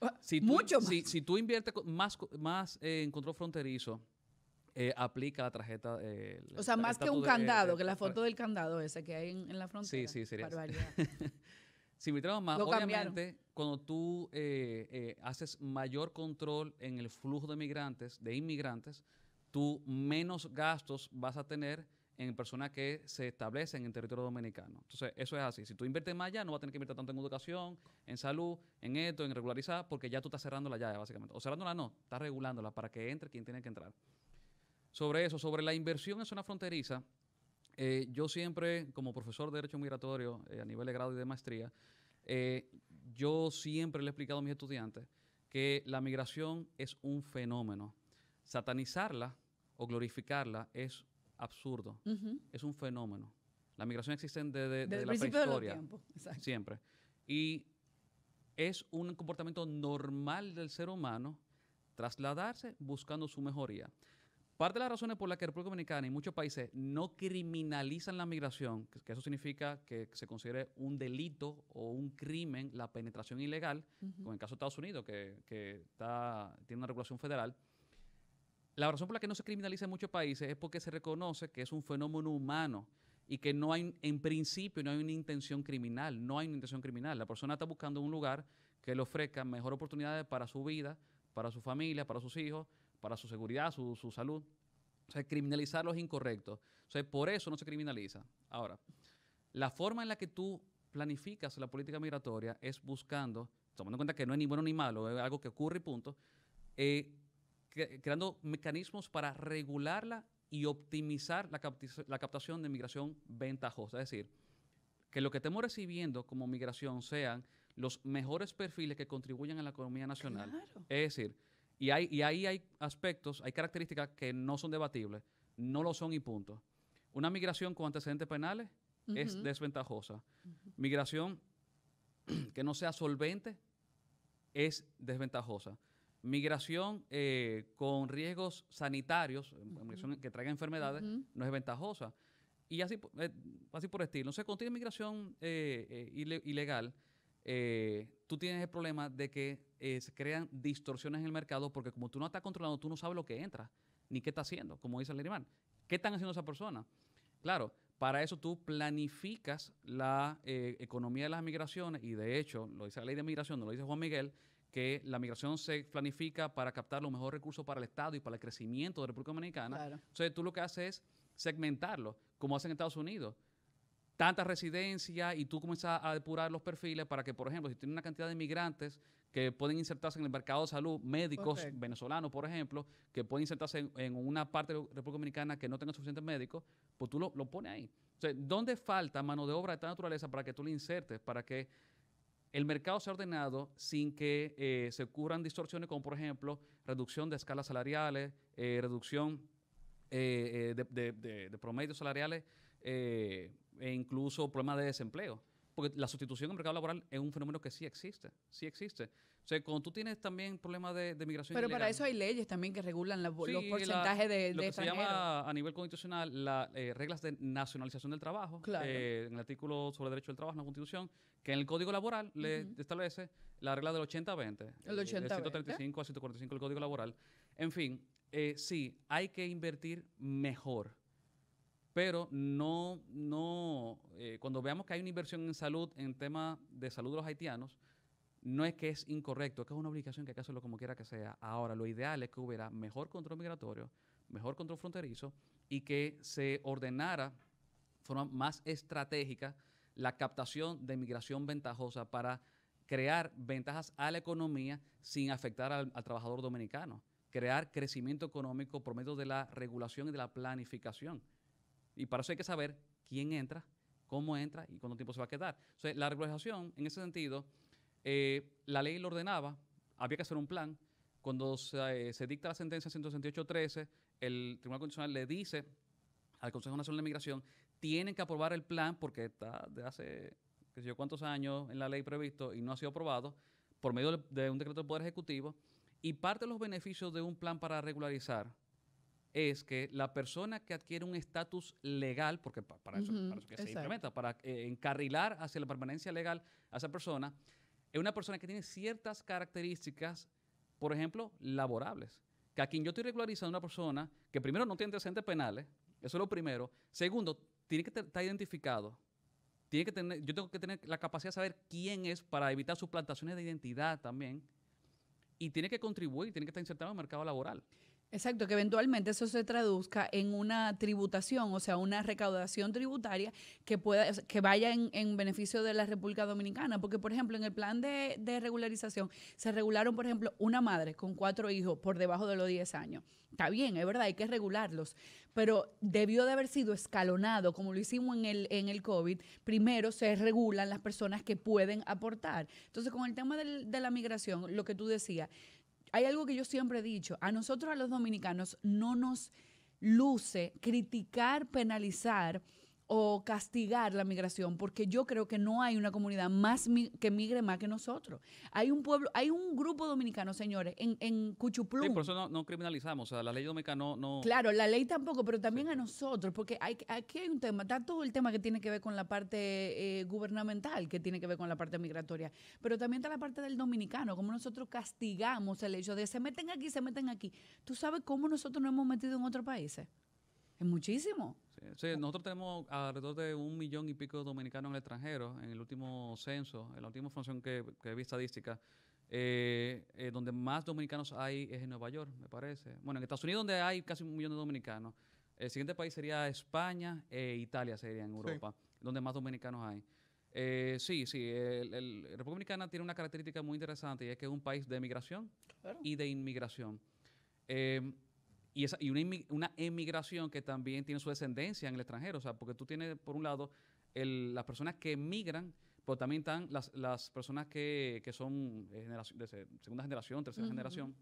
Ah, si tú, Mucho más. Si, tú inviertes más, eh, en control fronterizo, eh, aplica la tarjeta. Eh, o sea, más que un candado, que la foto del candado ese que hay en, la frontera. Sí, sí, sería. [LAUGHS] si invirtiéramos más, obviamente, cuando tú haces mayor control en el flujo de migrantes, de inmigrantes, tú menos gastos vas a tener en personas que se establecen en territorio dominicano. Entonces, eso es así. Si tú inviertes más allá, no vas a tener que invertir tanto en educación, en salud, en esto, en regularizar, porque ya tú estás cerrando la llave, básicamente. O cerrándola no, estás regulándola para que entre quien tiene que entrar. Sobre eso, sobre la inversión en zona fronteriza, eh, yo siempre, como profesor de Derecho Migratorio eh, a nivel de grado y de maestría, eh, yo siempre le he explicado a mis estudiantes que la migración es un fenómeno. Satanizarla o glorificarla es absurdo. Es un fenómeno. La migración existe desde, la prehistoria. De tiempo. Siempre. Y es un comportamiento normal del ser humano trasladarse buscando su mejoría. Parte de las razones por las que República Dominicana y muchos países no criminalizan la migración, que eso significa que se considere un delito o un crimen la penetración ilegal, como en el caso de Estados Unidos, que, tiene una regulación federal, la razón por la que no se criminaliza en muchos países es porque se reconoce que es un fenómeno humano y que no hay, en principio, no hay una intención criminal, no hay una intención criminal. La persona está buscando un lugar que le ofrezca mejor oportunidades para su vida, para su familia, para sus hijos, para su seguridad, su, salud. O sea, criminalizarlo es incorrecto. O sea, por eso no se criminaliza. Ahora, la forma en la que tú planificas la política migratoria es buscando, tomando en cuenta que no es ni bueno ni malo, es algo que ocurre y punto, eh, creando mecanismos para regularla y optimizar la, captación de migración ventajosa. Es decir, que lo que estemos recibiendo como migración sean los mejores perfiles que contribuyan a la economía nacional. Es decir, y, hay, ahí hay aspectos, hay características que no son debatibles, no lo son y punto. Una migración con antecedentes penales es desventajosa. Migración [CLEARS THROAT] que no sea solvente es desventajosa. Migración eh, con riesgos sanitarios, eh, que traiga enfermedades, no es ventajosa. Y así, eh, por estilo. sé, cuando tienes migración eh, ilegal, tú tienes el problema de que se crean distorsiones en el mercado porque como tú no estás controlando, tú no sabes lo que entra, ni qué está haciendo, como dice el ¿Qué están haciendo esas personas Claro, para eso tú planificas la economía de las migraciones y de hecho, lo dice la ley de migración, no lo dice Juan Miguel, que la migración se planifica para captar los mejores recursos para el Estado y para el crecimiento de la República Dominicana. Entonces tú lo que haces es segmentarlo, como hacen en Estados Unidos. Tantas residencias y tú comienzas a depurar los perfiles para que, por ejemplo, si tienes una cantidad de migrantes que pueden insertarse en el mercado de salud, médicos venezolanos, por ejemplo, que pueden insertarse en, una parte de la República Dominicana que no tenga suficientes médicos, pues tú lo, lo pones ahí. O ¿dónde falta mano de obra de esta naturaleza para que tú lo insertes, para que el mercado sea ordenado sin que eh, se ocurran distorsiones como por ejemplo reducción de escalas salariales, eh, reducción eh, de, de, promedios salariales e incluso problemas de desempleo. Porque la sustitución del mercado laboral es un fenómeno que sí existe, sí existe. O sea, cuando tú tienes también problemas de, migración. Pero para eso hay leyes también que regulan los porcentajes de, de, Lo que se llama a nivel constitucional las eh, reglas de nacionalización del trabajo. Claro. Eh, en el artículo sobre derecho del trabajo en la Constitución, que en el Código Laboral le establece la regla del 80-20. El 80 eh, 135 a 145 del Código Laboral. En fin, eh, sí, hay que invertir mejor pero no, no cuando veamos que hay una inversión en salud, en tema de salud de los haitianos, no es que es incorrecto, es que es una obligación que hay que hacerlo como quiera que sea. Ahora, lo ideal es que hubiera mejor control migratorio, mejor control fronterizo y que se ordenara de forma más estratégica la captación de migración ventajosa para crear ventajas a la economía sin afectar al, trabajador dominicano, crear crecimiento económico por medio de la regulación y de la planificación. Y para eso hay que saber quién entra, cómo entra y cuánto tiempo se va a quedar. Entonces, la regulación, en ese sentido, eh, la ley lo ordenaba, había que hacer un plan. Cuando se, eh, dicta la sentencia 168.13, el Tribunal Constitucional le dice al Consejo Nacional de Migración, tienen que aprobar el plan porque está de hace, qué sé yo, cuántos años en la ley previsto y no ha sido aprobado por medio de un decreto del Poder Ejecutivo. Y parte de los beneficios de un plan para regularizar es que la persona que adquiere un estatus legal, porque para, eso, se implementa, para eh, encarrilar hacia la permanencia legal a esa persona, es una persona que tiene ciertas características, por ejemplo, laborables. Que a quien yo estoy regularizando una persona que primero no tiene antecedentes penales, eso es lo primero. Segundo, tiene que estar identificado. Tiene que tener, yo tengo que tener la capacidad de saber quién es para evitar suplantaciones de identidad también. Y tiene que contribuir, tiene que estar insertado en el mercado laboral. Exacto, que eventualmente eso se traduzca en una tributación, o sea, una recaudación tributaria que pueda, que vaya en, beneficio de la República Dominicana. Porque, por ejemplo, en el plan de, regularización se regularon, por ejemplo, una madre con cuatro hijos por debajo de los 10 años. Está bien, es verdad, hay que regularlos, pero debió de haber sido escalonado, como lo hicimos en el, en el COVID. Primero se regulan las personas que pueden aportar. Entonces, con el tema del, de la migración, lo que tú decías, hay algo que yo siempre he dicho, a nosotros a los dominicanos no nos luce criticar, penalizar o castigar la migración, porque yo creo que no hay una comunidad más que migre más que nosotros. Hay un pueblo, hay un grupo dominicano, señores, en, en Cuchuplum. Sí, por eso no, criminalizamos, o sea, la ley dominicana no, Claro, la ley tampoco, pero también a nosotros, porque hay, aquí hay un tema, está todo el tema que tiene que ver con la parte eh, gubernamental, que tiene que ver con la parte migratoria, pero también está la parte del dominicano, como nosotros castigamos el hecho de se meten aquí, se meten aquí. ¿Tú sabes cómo nosotros nos hemos metido en otros países? Es muchísimo. Sí, nosotros tenemos alrededor de un millón y pico de dominicanos en el extranjero, en el último censo, en la última función que, vi estadística. Eh, eh, donde más dominicanos hay es en Nueva York, me parece. Bueno, en Estados Unidos donde hay casi un millón de dominicanos. El siguiente país sería España e Italia sería en Europa, donde más dominicanos hay. Eh, sí, sí, la República Dominicana tiene una característica muy interesante y es que es un país de migración y de inmigración y, esa, y una, emigración que también tiene su descendencia en el extranjero, o sea, porque tú tienes, por un lado, las personas que emigran, pero también están las, personas que, son eh, de segunda generación, tercera generación.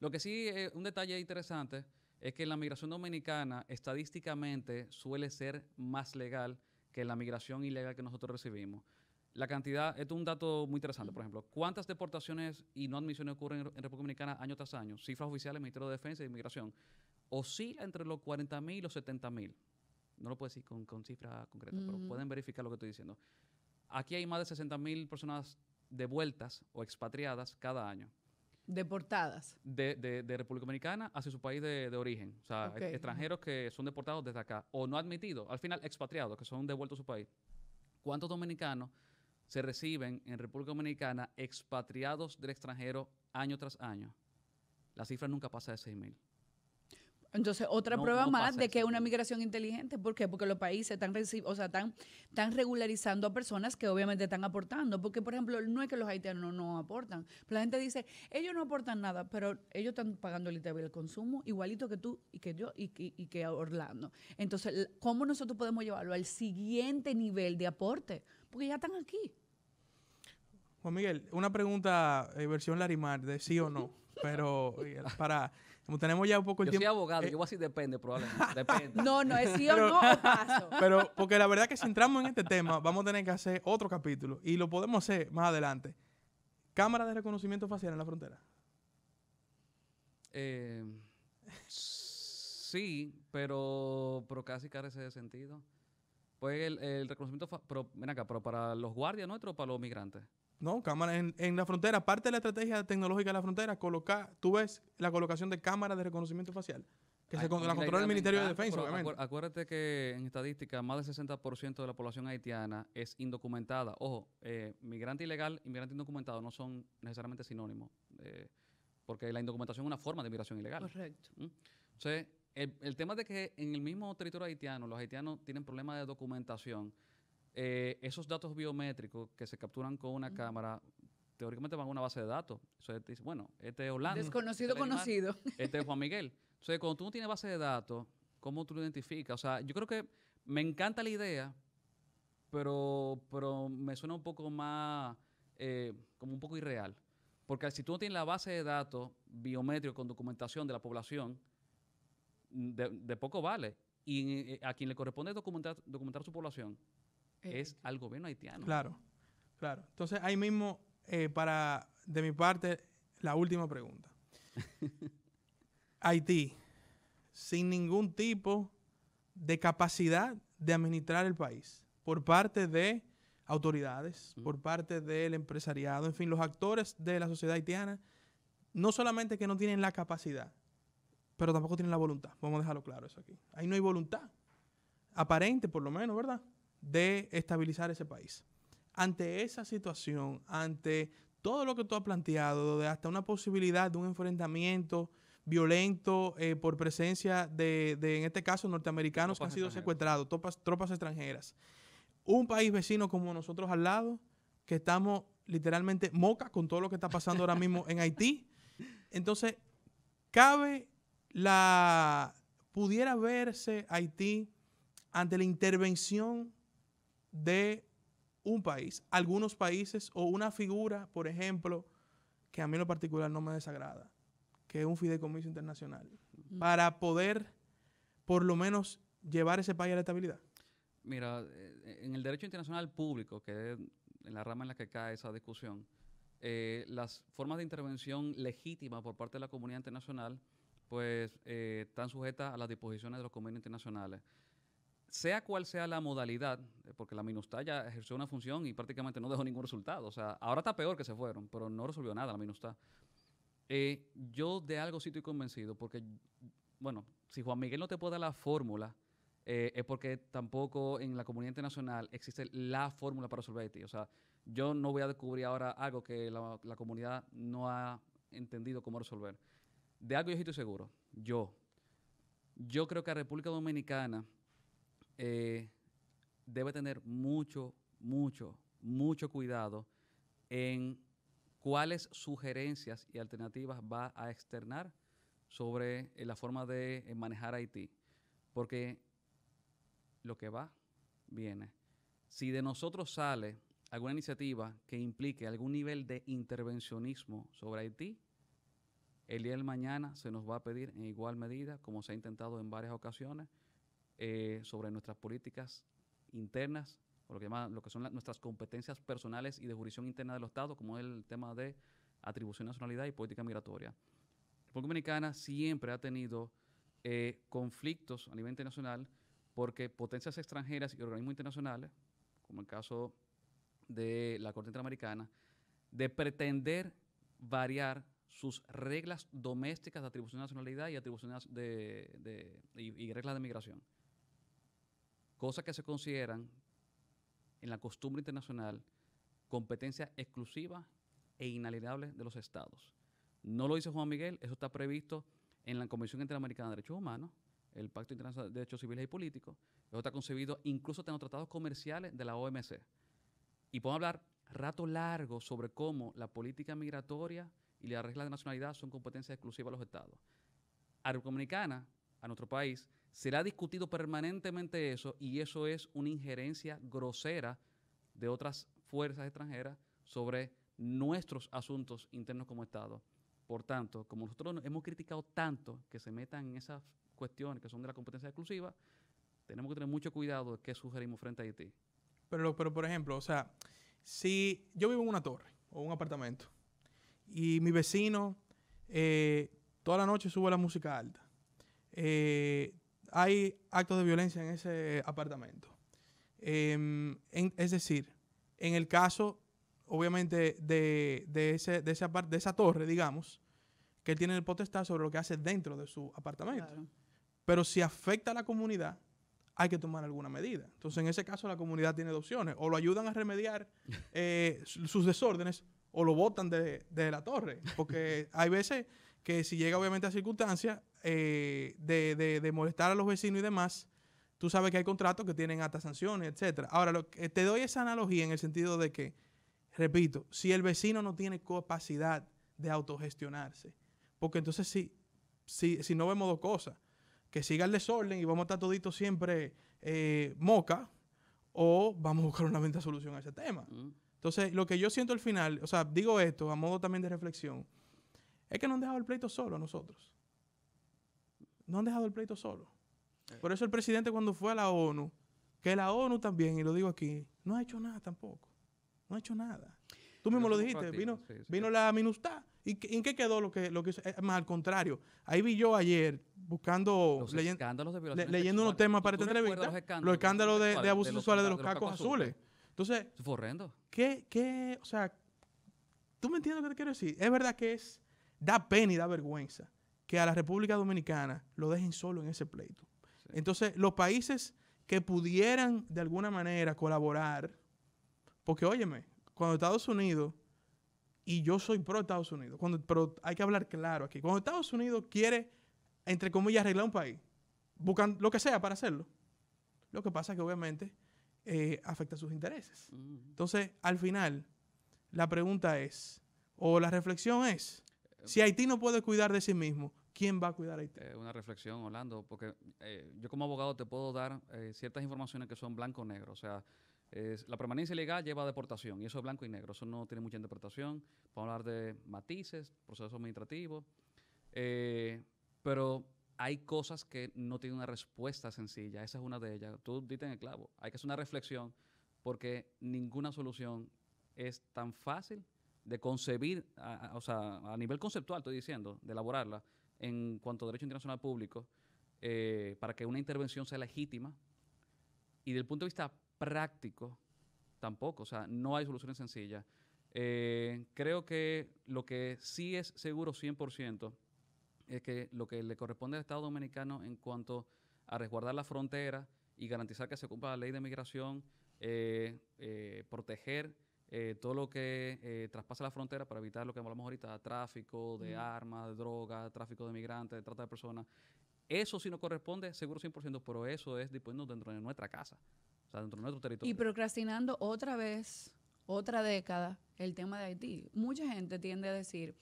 Lo que sí, eh, un detalle interesante es que la migración dominicana estadísticamente suele ser más legal que la migración ilegal que nosotros recibimos la cantidad, esto es un dato muy interesante, por ejemplo, ¿cuántas deportaciones y no admisiones ocurren en, República Dominicana año tras año? Cifras oficiales Ministerio de Defensa y Inmigración. Oscila entre los 40.000 y los 70.000. No lo puedo decir con, cifras concretas, pero pueden verificar lo que estoy diciendo. Aquí hay más de 60.000 personas devueltas o expatriadas cada año. Deportadas. De, República Dominicana hacia su país de, origen. O sea, extranjeros que son deportados desde acá o no admitidos, al final expatriados, que son devueltos a su país. ¿Cuántos dominicanos se reciben en República Dominicana expatriados del extranjero año tras año, la cifra nunca pasa de 6.000. mil. Entonces, otra prueba más de que es una migración inteligente. ¿Por qué? Porque los países están, o sea, están, regularizando a personas que obviamente están aportando. Porque, por ejemplo, no es que los haitianos no, aportan. la gente dice, ellos no aportan nada, pero ellos están pagando el ITV, el consumo, igualito que tú y que yo y, y que Orlando. Entonces, ¿cómo nosotros podemos llevarlo al siguiente nivel de aporte? porque ya están aquí. Juan Miguel, una pregunta, eh, versión Larimar, de sí o no, [LAUGHS] pero eh, para, como tenemos ya un poco el tiempo. Yo soy abogado, eh, yo voy así, depende, probablemente. [LAUGHS] Depende. No, no, es sí o no [LAUGHS] Pero, porque la verdad que si entramos en este tema, vamos a tener que hacer otro capítulo y lo podemos hacer más adelante. Cámara de reconocimiento facial en la frontera. sí, pero, pero casi carece de sentido. Pues el, reconocimiento, facial, pero ven acá, pero para los guardias nuestros o para los migrantes. No, cámaras en, la frontera. Parte de la estrategia tecnológica de la frontera, colocar, tú ves la colocación de cámaras de reconocimiento facial, que se, la controla el Ministerio de Defensa, obviamente. acuérdate que en estadística, más del 60% de la población haitiana es indocumentada. Ojo, eh, migrante ilegal y migrante indocumentado no son necesariamente sinónimos, eh, porque la indocumentación es una forma de migración ilegal. Correcto. ¿Mm? el, tema de que en el mismo territorio haitiano los haitianos tienen problemas de documentación, eh, esos datos biométricos que se capturan con una cámara teóricamente van a una base de datos. bueno, este es Holanda. Desconocido este conocido. este es Juan Miguel. [LAUGHS] Entonces, cuando tú no tienes base de datos, ¿cómo tú lo identificas? O sea, yo creo que me encanta la idea, pero, pero me suena un poco más, eh, como un poco irreal. Porque si tú no tienes la base de datos biométrico con documentación de la población, de, poco vale. Y eh, a quien le corresponde documentar, su población eh, es eh, al gobierno haitiano. Claro, claro. Entonces ahí mismo, para, de mi parte, la última pregunta. [LAUGHS] Haití, sin ningún tipo de capacidad de administrar el país por parte de autoridades, por parte del empresariado, en fin, los actores de la sociedad haitiana, no solamente que no tienen la capacidad, pero tampoco tienen la voluntad. Vamos a dejarlo claro eso aquí. Ahí no hay voluntad, aparente por lo menos, ¿verdad?, de estabilizar ese país. Ante esa situación, ante todo lo que tú has planteado, de hasta una posibilidad de un enfrentamiento violento eh, por presencia de, en este caso, norteamericanos que han sido secuestrados, tropas, tropas extranjeras. Un país vecino como nosotros al lado, que estamos literalmente mocas con todo lo que está pasando ahora mismo en Haití. Entonces, cabe la, pudiera verse Haití ante la intervención de un país, algunos países o una figura, por ejemplo, que a mí en lo particular no me desagrada, que es un fideicomiso internacional, mm. para poder por lo menos llevar ese país a la estabilidad? Mira, eh, en el derecho internacional público, que es en la rama en la que cae esa discusión, eh, las formas de intervención legítima por parte de la comunidad internacional pues eh, están sujetas a las disposiciones de los convenios internacionales. Sea cual sea la modalidad, eh, porque la MINUSTA ya ejerció una función y prácticamente no dejó ningún resultado. O sea, ahora está peor que se fueron, pero no resolvió nada la MINUSTA. Eh, yo de algo sí estoy convencido, porque, bueno, si Juan Miguel no te puede dar la fórmula, es porque tampoco en la comunidad internacional existe la fórmula para resolver Haití. O sea, yo no voy a descubrir ahora algo que la comunidad no ha entendido cómo resolver de algo yo estoy seguro, yo, yo creo que la República Dominicana eh, debe tener mucho, mucho, mucho cuidado en cuáles sugerencias y alternativas va a externar sobre eh, la forma de eh, manejar Haití. Porque lo que va, viene. Si de nosotros sale alguna iniciativa que implique algún nivel de intervencionismo sobre Haití, el día del mañana se nos va a pedir en igual medida, como se ha intentado en varias ocasiones, eh, sobre nuestras políticas internas, o lo que, lo que son nuestras competencias personales y de jurisdicción interna del Estado, como es el tema de atribución, nacionalidad y política migratoria. El República Dominicana siempre ha tenido eh, conflictos a nivel internacional porque potencias extranjeras y organismos internacionales, como el caso de la Corte Interamericana, de pretender variar sus reglas domésticas de atribución de nacionalidad y de, reglas de migración. Cosas que se consideran en la costumbre internacional competencia exclusiva e inalienable de los estados. No lo dice Juan Miguel, eso está previsto en la Convención Interamericana de Derechos Humanos, el Pacto Internacional de Derechos Civiles y Políticos, eso está concebido incluso en los tratados comerciales de la OMC. Y puedo hablar rato largo sobre cómo la política migratoria y las reglas de nacionalidad son competencia exclusiva de los estados. A la Dominicana, a nuestro país, se ha discutido permanentemente eso y eso es una injerencia grosera de otras fuerzas extranjeras sobre nuestros asuntos internos como Estado. Por tanto, como nosotros hemos criticado tanto que se metan en esas cuestiones que son de la competencia exclusiva, tenemos que tener mucho cuidado de qué sugerimos frente a Haití. Pero, pero por ejemplo, o sea, si yo vivo en una torre o un apartamento y mi vecino, eh, toda la noche sube la música alta. Eh, hay actos de violencia en ese apartamento. Em, es decir, en el caso, obviamente, de, de, ese, de, esa, torre, digamos, que tiene el potestad sobre lo que hace dentro de su apartamento. Pero si afecta a la comunidad, hay que tomar alguna medida. Entonces, en ese caso, la comunidad tiene dos opciones. O lo ayudan a remediar [LAUGHS] eh, sus desórdenes o lo botan de, la torre. Porque [LAUGHS] hay veces que si llega obviamente a circunstancias eh, de, molestar a los vecinos y demás, tú sabes que hay contratos que tienen hasta sanciones, etcétera. Ahora, lo que, te doy esa analogía en el sentido de que, repito, si el vecino no tiene capacidad de autogestionarse, porque entonces si, si, si no vemos dos cosas, que siga el desorden y vamos a estar toditos siempre eh, moca, o vamos a buscar una venta solución a ese tema. Mm. Entonces, lo que yo siento al final, o sea, digo esto a modo también de reflexión, es que no han dejado el pleito solo a nosotros. No han dejado el pleito solo. Eh. Por eso el presidente cuando fue a la ONU, que la ONU también, y lo digo aquí, no ha hecho nada tampoco. No ha hecho nada. Tú mismo lo dijiste, vino, vino la minustad. ¿Y en qué quedó lo que, lo hizo? Eh, más al contrario, ahí vi yo ayer buscando, leyendo, unos temas para entender los los escándalos de, abusos sexuales de los, cacos, azules. Entonces. ¿Qué, qué, o sea, tú me entiendes lo que te quiero decir? Es verdad que es, da pena y da vergüenza que a la República Dominicana lo dejen solo en ese pleito. Entonces, los países que pudieran de alguna manera colaborar, porque óyeme, cuando Estados Unidos, y yo soy pro Estados Unidos, cuando, pero hay que hablar claro aquí, cuando Estados Unidos quiere, entre comillas, arreglar un país, buscan lo que sea para hacerlo, lo que pasa es que obviamente eh, afecta sus intereses. Mm. Entonces, al final, la pregunta es, o la reflexión es, eh, si Haití no puede cuidar de sí mismo, ¿quién va a cuidar a Haití? una reflexión, Orlando, porque eh, yo como abogado te puedo dar ciertas informaciones que son blanco-negro. O sea, la permanencia ilegal lleva a deportación y eso es blanco y negro. Eso no tiene mucha interpretación. a hablar de matices, procesos administrativos. pero hay cosas que no tienen una respuesta sencilla. Esa es una de ellas. Tú dite en el clavo. Hay que hacer una reflexión porque ninguna solución es tan fácil de concebir, o sea, a nivel conceptual, estoy diciendo, de elaborarla en cuanto a derecho internacional público, eh, para que una intervención sea legítima. Y del punto de vista práctico, tampoco. O sea, no hay soluciones sencillas. Eh, creo que lo que sí es seguro 100% es que lo que le corresponde al Estado dominicano en cuanto a resguardar la frontera y garantizar que se cumpla la ley de migración, eh, eh, proteger eh, todo lo que traspasa la frontera para evitar lo que hablamos ahorita, tráfico de armas, de drogas, tráfico de migrantes, de trata de personas. Eso sí nos corresponde, seguro 100%, pero eso es disponiendo dentro de nuestra casa, dentro de nuestro territorio. Y procrastinando otra vez, otra década, el tema de Haití. Mucha gente tiende a decir,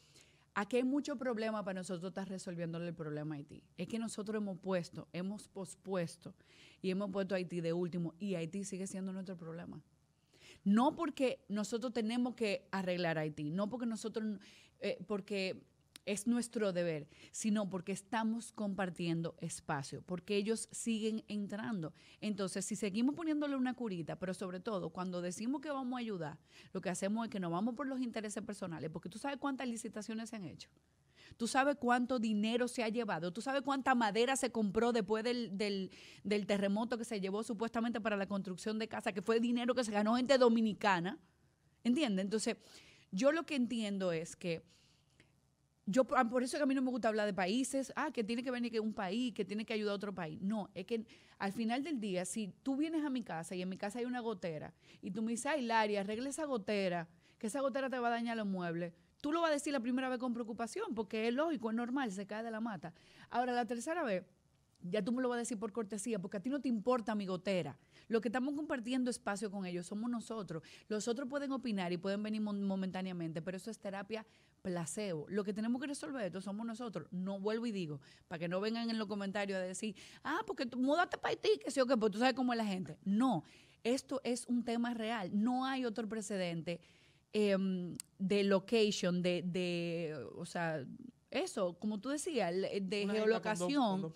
Aquí hay mucho problema para nosotros estar resolviéndole el problema a Haití. Es que nosotros hemos puesto, hemos pospuesto y hemos puesto a Haití de último y Haití sigue siendo nuestro problema. No porque nosotros tenemos que arreglar Haití, no porque nosotros, eh, porque es nuestro deber, sino porque estamos compartiendo espacio, porque ellos siguen entrando. Entonces, si seguimos poniéndole una curita, pero sobre todo cuando decimos que vamos a ayudar, lo que hacemos es que nos vamos por los intereses personales, porque tú sabes cuántas licitaciones se han hecho. Tú sabes cuánto dinero se ha llevado, tú sabes cuánta madera se compró después del, terremoto que se llevó supuestamente para la construcción de casa, que fue dinero que se ganó gente dominicana. ¿Entiendes? Entonces, yo lo que entiendo es que yo ah, por eso que a mí no me gusta hablar de países, ah, que tiene que venir que un país, que tiene que ayudar a otro país. No, es que al final del día, si tú vienes a mi casa y en mi casa hay una gotera y tú me dices, ay, Laria, arregle esa gotera, que esa gotera te va a dañar los muebles, tú lo vas a decir la primera vez con preocupación, porque es lógico, es normal, se cae de la mata. Ahora, la tercera vez, ya tú me lo vas a decir por cortesía, porque a ti no te importa mi gotera. Lo que estamos compartiendo espacio con ellos somos nosotros. Los otros pueden opinar y pueden venir momentáneamente, pero eso es terapia placebo. Lo que tenemos que resolver esto somos nosotros. No vuelvo y digo, para que no vengan en los comentarios a decir, ah, porque tú múdate para Haití, que sí o que, pues tú sabes cómo es la gente. No, esto es un tema real. No hay otro precedente em, de location, de, de, o sea, eso, como tú decías, de geolocación,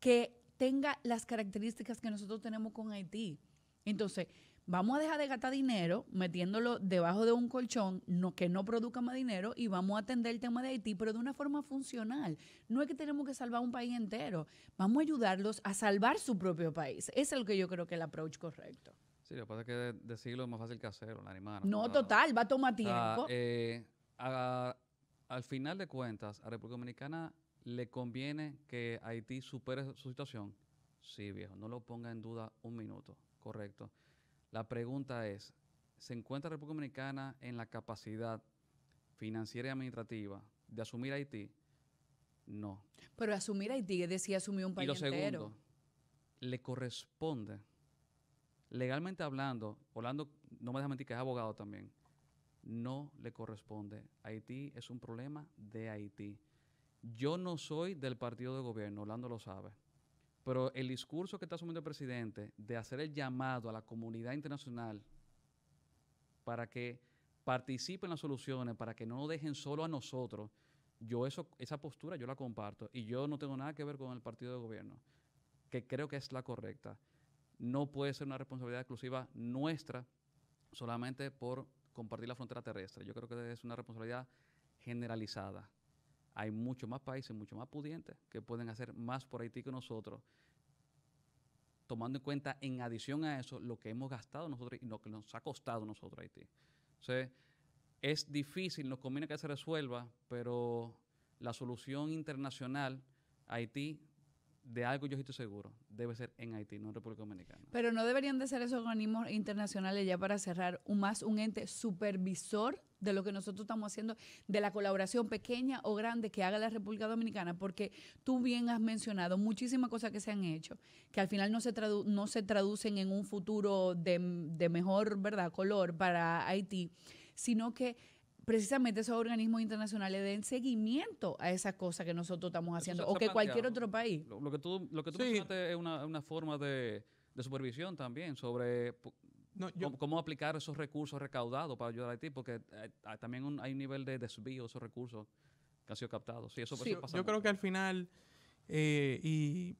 que tenga las características que nosotros tenemos con Haití. Entonces, vamos a dejar de gastar dinero metiéndolo debajo de un colchón no, que no produzca más dinero y vamos a atender el tema de Haití, pero de una forma funcional. No es que tenemos que salvar un país entero, vamos a ayudarlos a salvar su propio país. Ese es lo que yo creo que es el approach correcto. Sí, lo que pasa es que decirlo es más fácil que hacerlo, la No, total, va a tomar tiempo. Eh, al final de cuentas, a República Dominicana le conviene que Haití supere su situación. Sí, viejo, no lo ponga en duda un minuto, correcto. La pregunta es, ¿se encuentra República Dominicana en la capacidad financiera y administrativa de asumir Haití? No. Pero asumir Haití es decir, asumir un país. Y lo segundo, le corresponde, legalmente hablando, Orlando, no me deja mentir que es abogado también, no le corresponde. Haití es un problema de Haití. Yo no soy del partido de gobierno, Orlando lo sabe. Pero el discurso que está asumiendo el presidente de hacer el llamado a la comunidad internacional para que participe en las soluciones, para que no dejen solo a nosotros, yo eso, esa postura yo la comparto y yo no tengo nada que ver con el partido de gobierno, que creo que es la correcta. No puede ser una responsabilidad exclusiva nuestra solamente por compartir la frontera terrestre. Yo creo que es una responsabilidad generalizada hay muchos más países, mucho más pudientes que pueden hacer más por Haití que nosotros, tomando en cuenta en adición a eso lo que hemos gastado nosotros y lo que nos ha costado nosotros Haití. Entonces, es difícil, nos conviene que se resuelva, pero la solución internacional a Haití de algo yo estoy seguro, debe ser en Haití, no en República Dominicana. Pero no deberían de ser esos organismos internacionales ya para cerrar un, más un ente supervisor de lo que nosotros estamos haciendo, de la colaboración pequeña o grande que haga la República Dominicana, porque tú bien has mencionado muchísimas cosas que se han hecho, que al final no se, no se traducen en un futuro de, mejor ¿verdad? color para Haití, sino que precisamente esos organismos internacionales den seguimiento a esas cosas que nosotros estamos haciendo, o que cualquier otro país. Lo, que tú, lo que tú es una, forma de de supervisión también sobre ¿Cómo, aplicar esos recursos recaudados para ayudar a Haití? Porque eh, también hay un nivel de desvío de esos recursos que han sido captados. Sí, yo creo que al final, eh, y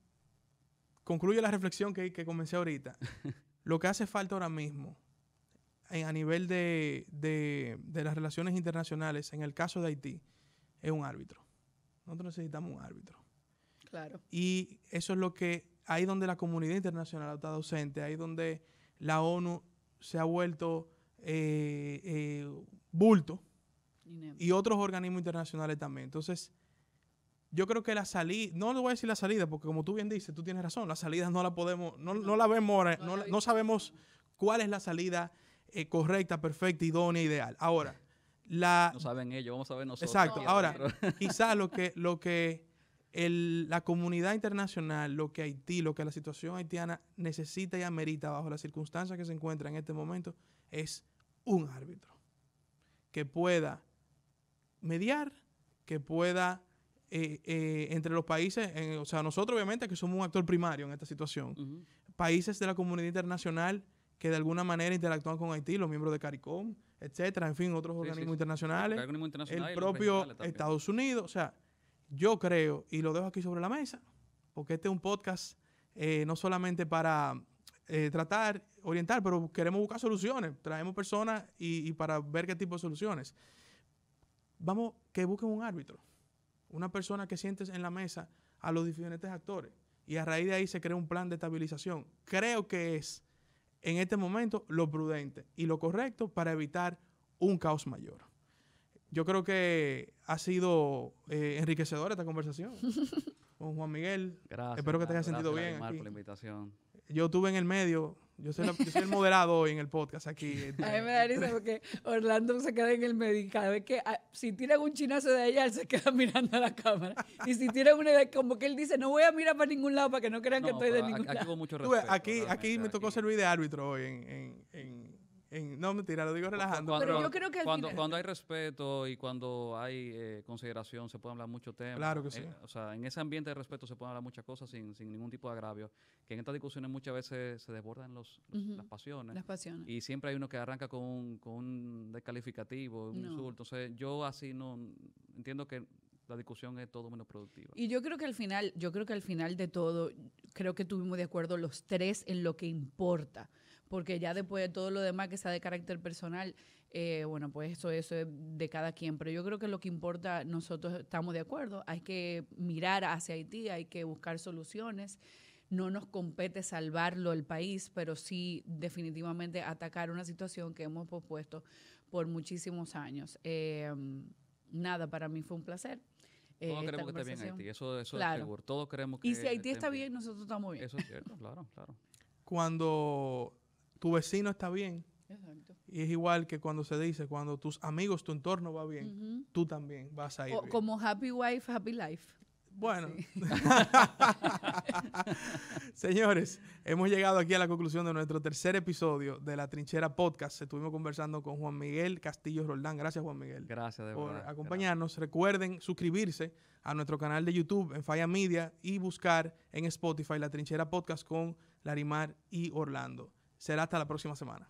concluyo la reflexión que, que comencé ahorita, [LAUGHS] lo que hace falta ahora mismo a nivel de, las relaciones internacionales, en el caso de Haití, es un árbitro. Nosotros necesitamos un árbitro. Claro. Y eso es lo que, ahí donde la comunidad internacional está ausente, ahí donde la ONU se ha vuelto eh, eh, bulto y otros organismos internacionales también. Entonces, yo creo que la salida, no le voy a decir la salida, porque como tú bien dices, tú tienes razón, la salida no la podemos, no, la vemos, no, sabemos cuál es la salida eh, correcta, perfecta, idónea, ideal. Ahora, la... No saben ellos, vamos a ver nosotros. exacto Ahora, [LAUGHS] quizás lo que, lo que la comunidad internacional, lo que Haití, lo que la situación haitiana necesita y amerita bajo las circunstancias que se encuentra en este momento, es un árbitro que pueda mediar, que pueda eh, eh, entre los países, o sea, nosotros obviamente que somos un actor primario en esta situación, países de la comunidad internacional que de alguna manera interactúan con Haití, los miembros de CARICOM, etcétera, en fin, otros organismos internacionales, el propio Estados Unidos, o sea, yo creo, y lo dejo aquí sobre la mesa, porque este es un podcast eh, no solamente para eh, tratar, orientar, pero queremos buscar soluciones. Traemos personas y, para ver qué tipo de soluciones. Vamos, que busquen un árbitro, una persona que sientes en la mesa a los diferentes actores. Y a raíz de ahí se crea un plan de estabilización. Creo que es en este momento lo prudente y lo correcto para evitar un caos mayor yo creo que ha sido eh, enriquecedora esta conversación [LAUGHS] con Juan Miguel. Gracias. Espero que te haya sentido bien. por la invitación. Yo tuve en el medio. Yo soy, el moderado hoy en el podcast aquí. [LAUGHS] a mí me da risa porque Orlando se queda en el medio. Cada vez que ah, si tiran un chinazo de allá, él se queda [LAUGHS] mirando a la cámara. Y si tiran una idea, como que él dice, no voy a mirar para ningún lado para que no crean que estoy de ningún lado. Aquí, aquí, me tocó servir de árbitro hoy en, en no, mentira, lo digo relajando. Cuando, hay respeto y cuando hay eh, consideración, se puede hablar mucho tema, Claro que eh, sí. o sea, en ese ambiente de respeto se pueden hablar muchas cosas sin, ningún tipo de agravio. Que en estas discusiones muchas veces se desbordan los, las pasiones. Las pasiones. Y siempre hay uno que arranca con un, descalificativo, un insulto. Entonces, yo así no entiendo que la discusión es todo menos productiva. Y yo creo que al final, yo creo que al final de todo, creo que tuvimos de acuerdo los tres en lo que importa porque ya después de todo lo demás que sea de carácter personal, eh, bueno, pues eso, eso es de cada quien. Pero yo creo que lo que importa, nosotros estamos de acuerdo, hay que mirar hacia Haití, hay que buscar soluciones. No nos compete salvarlo el país, pero sí definitivamente atacar una situación que hemos propuesto por muchísimos años. Em, nada, para mí fue un placer. Eh, Todos queremos que esté bien Haití, eso, eso es seguro. Todos queremos Y si Haití está bien, nosotros estamos bien. Eso es cierto, claro, claro. Cuando tu vecino está bien. Exacto. Y es igual que cuando se dice, cuando tus amigos, tu entorno va bien, tú también vas a ir. Como happy wife, happy life. Bueno, [LAUGHS] señores, hemos llegado aquí a la conclusión de nuestro tercer episodio de La Trinchera Podcast. Estuvimos conversando con Juan Miguel Castillo Roldán. Gracias, Juan Miguel. Gracias, de por acompañarnos. Recuerden suscribirse a nuestro canal de YouTube en Falla Media y buscar en Spotify La Trinchera Podcast con Larimar y Orlando será hasta la próxima semana.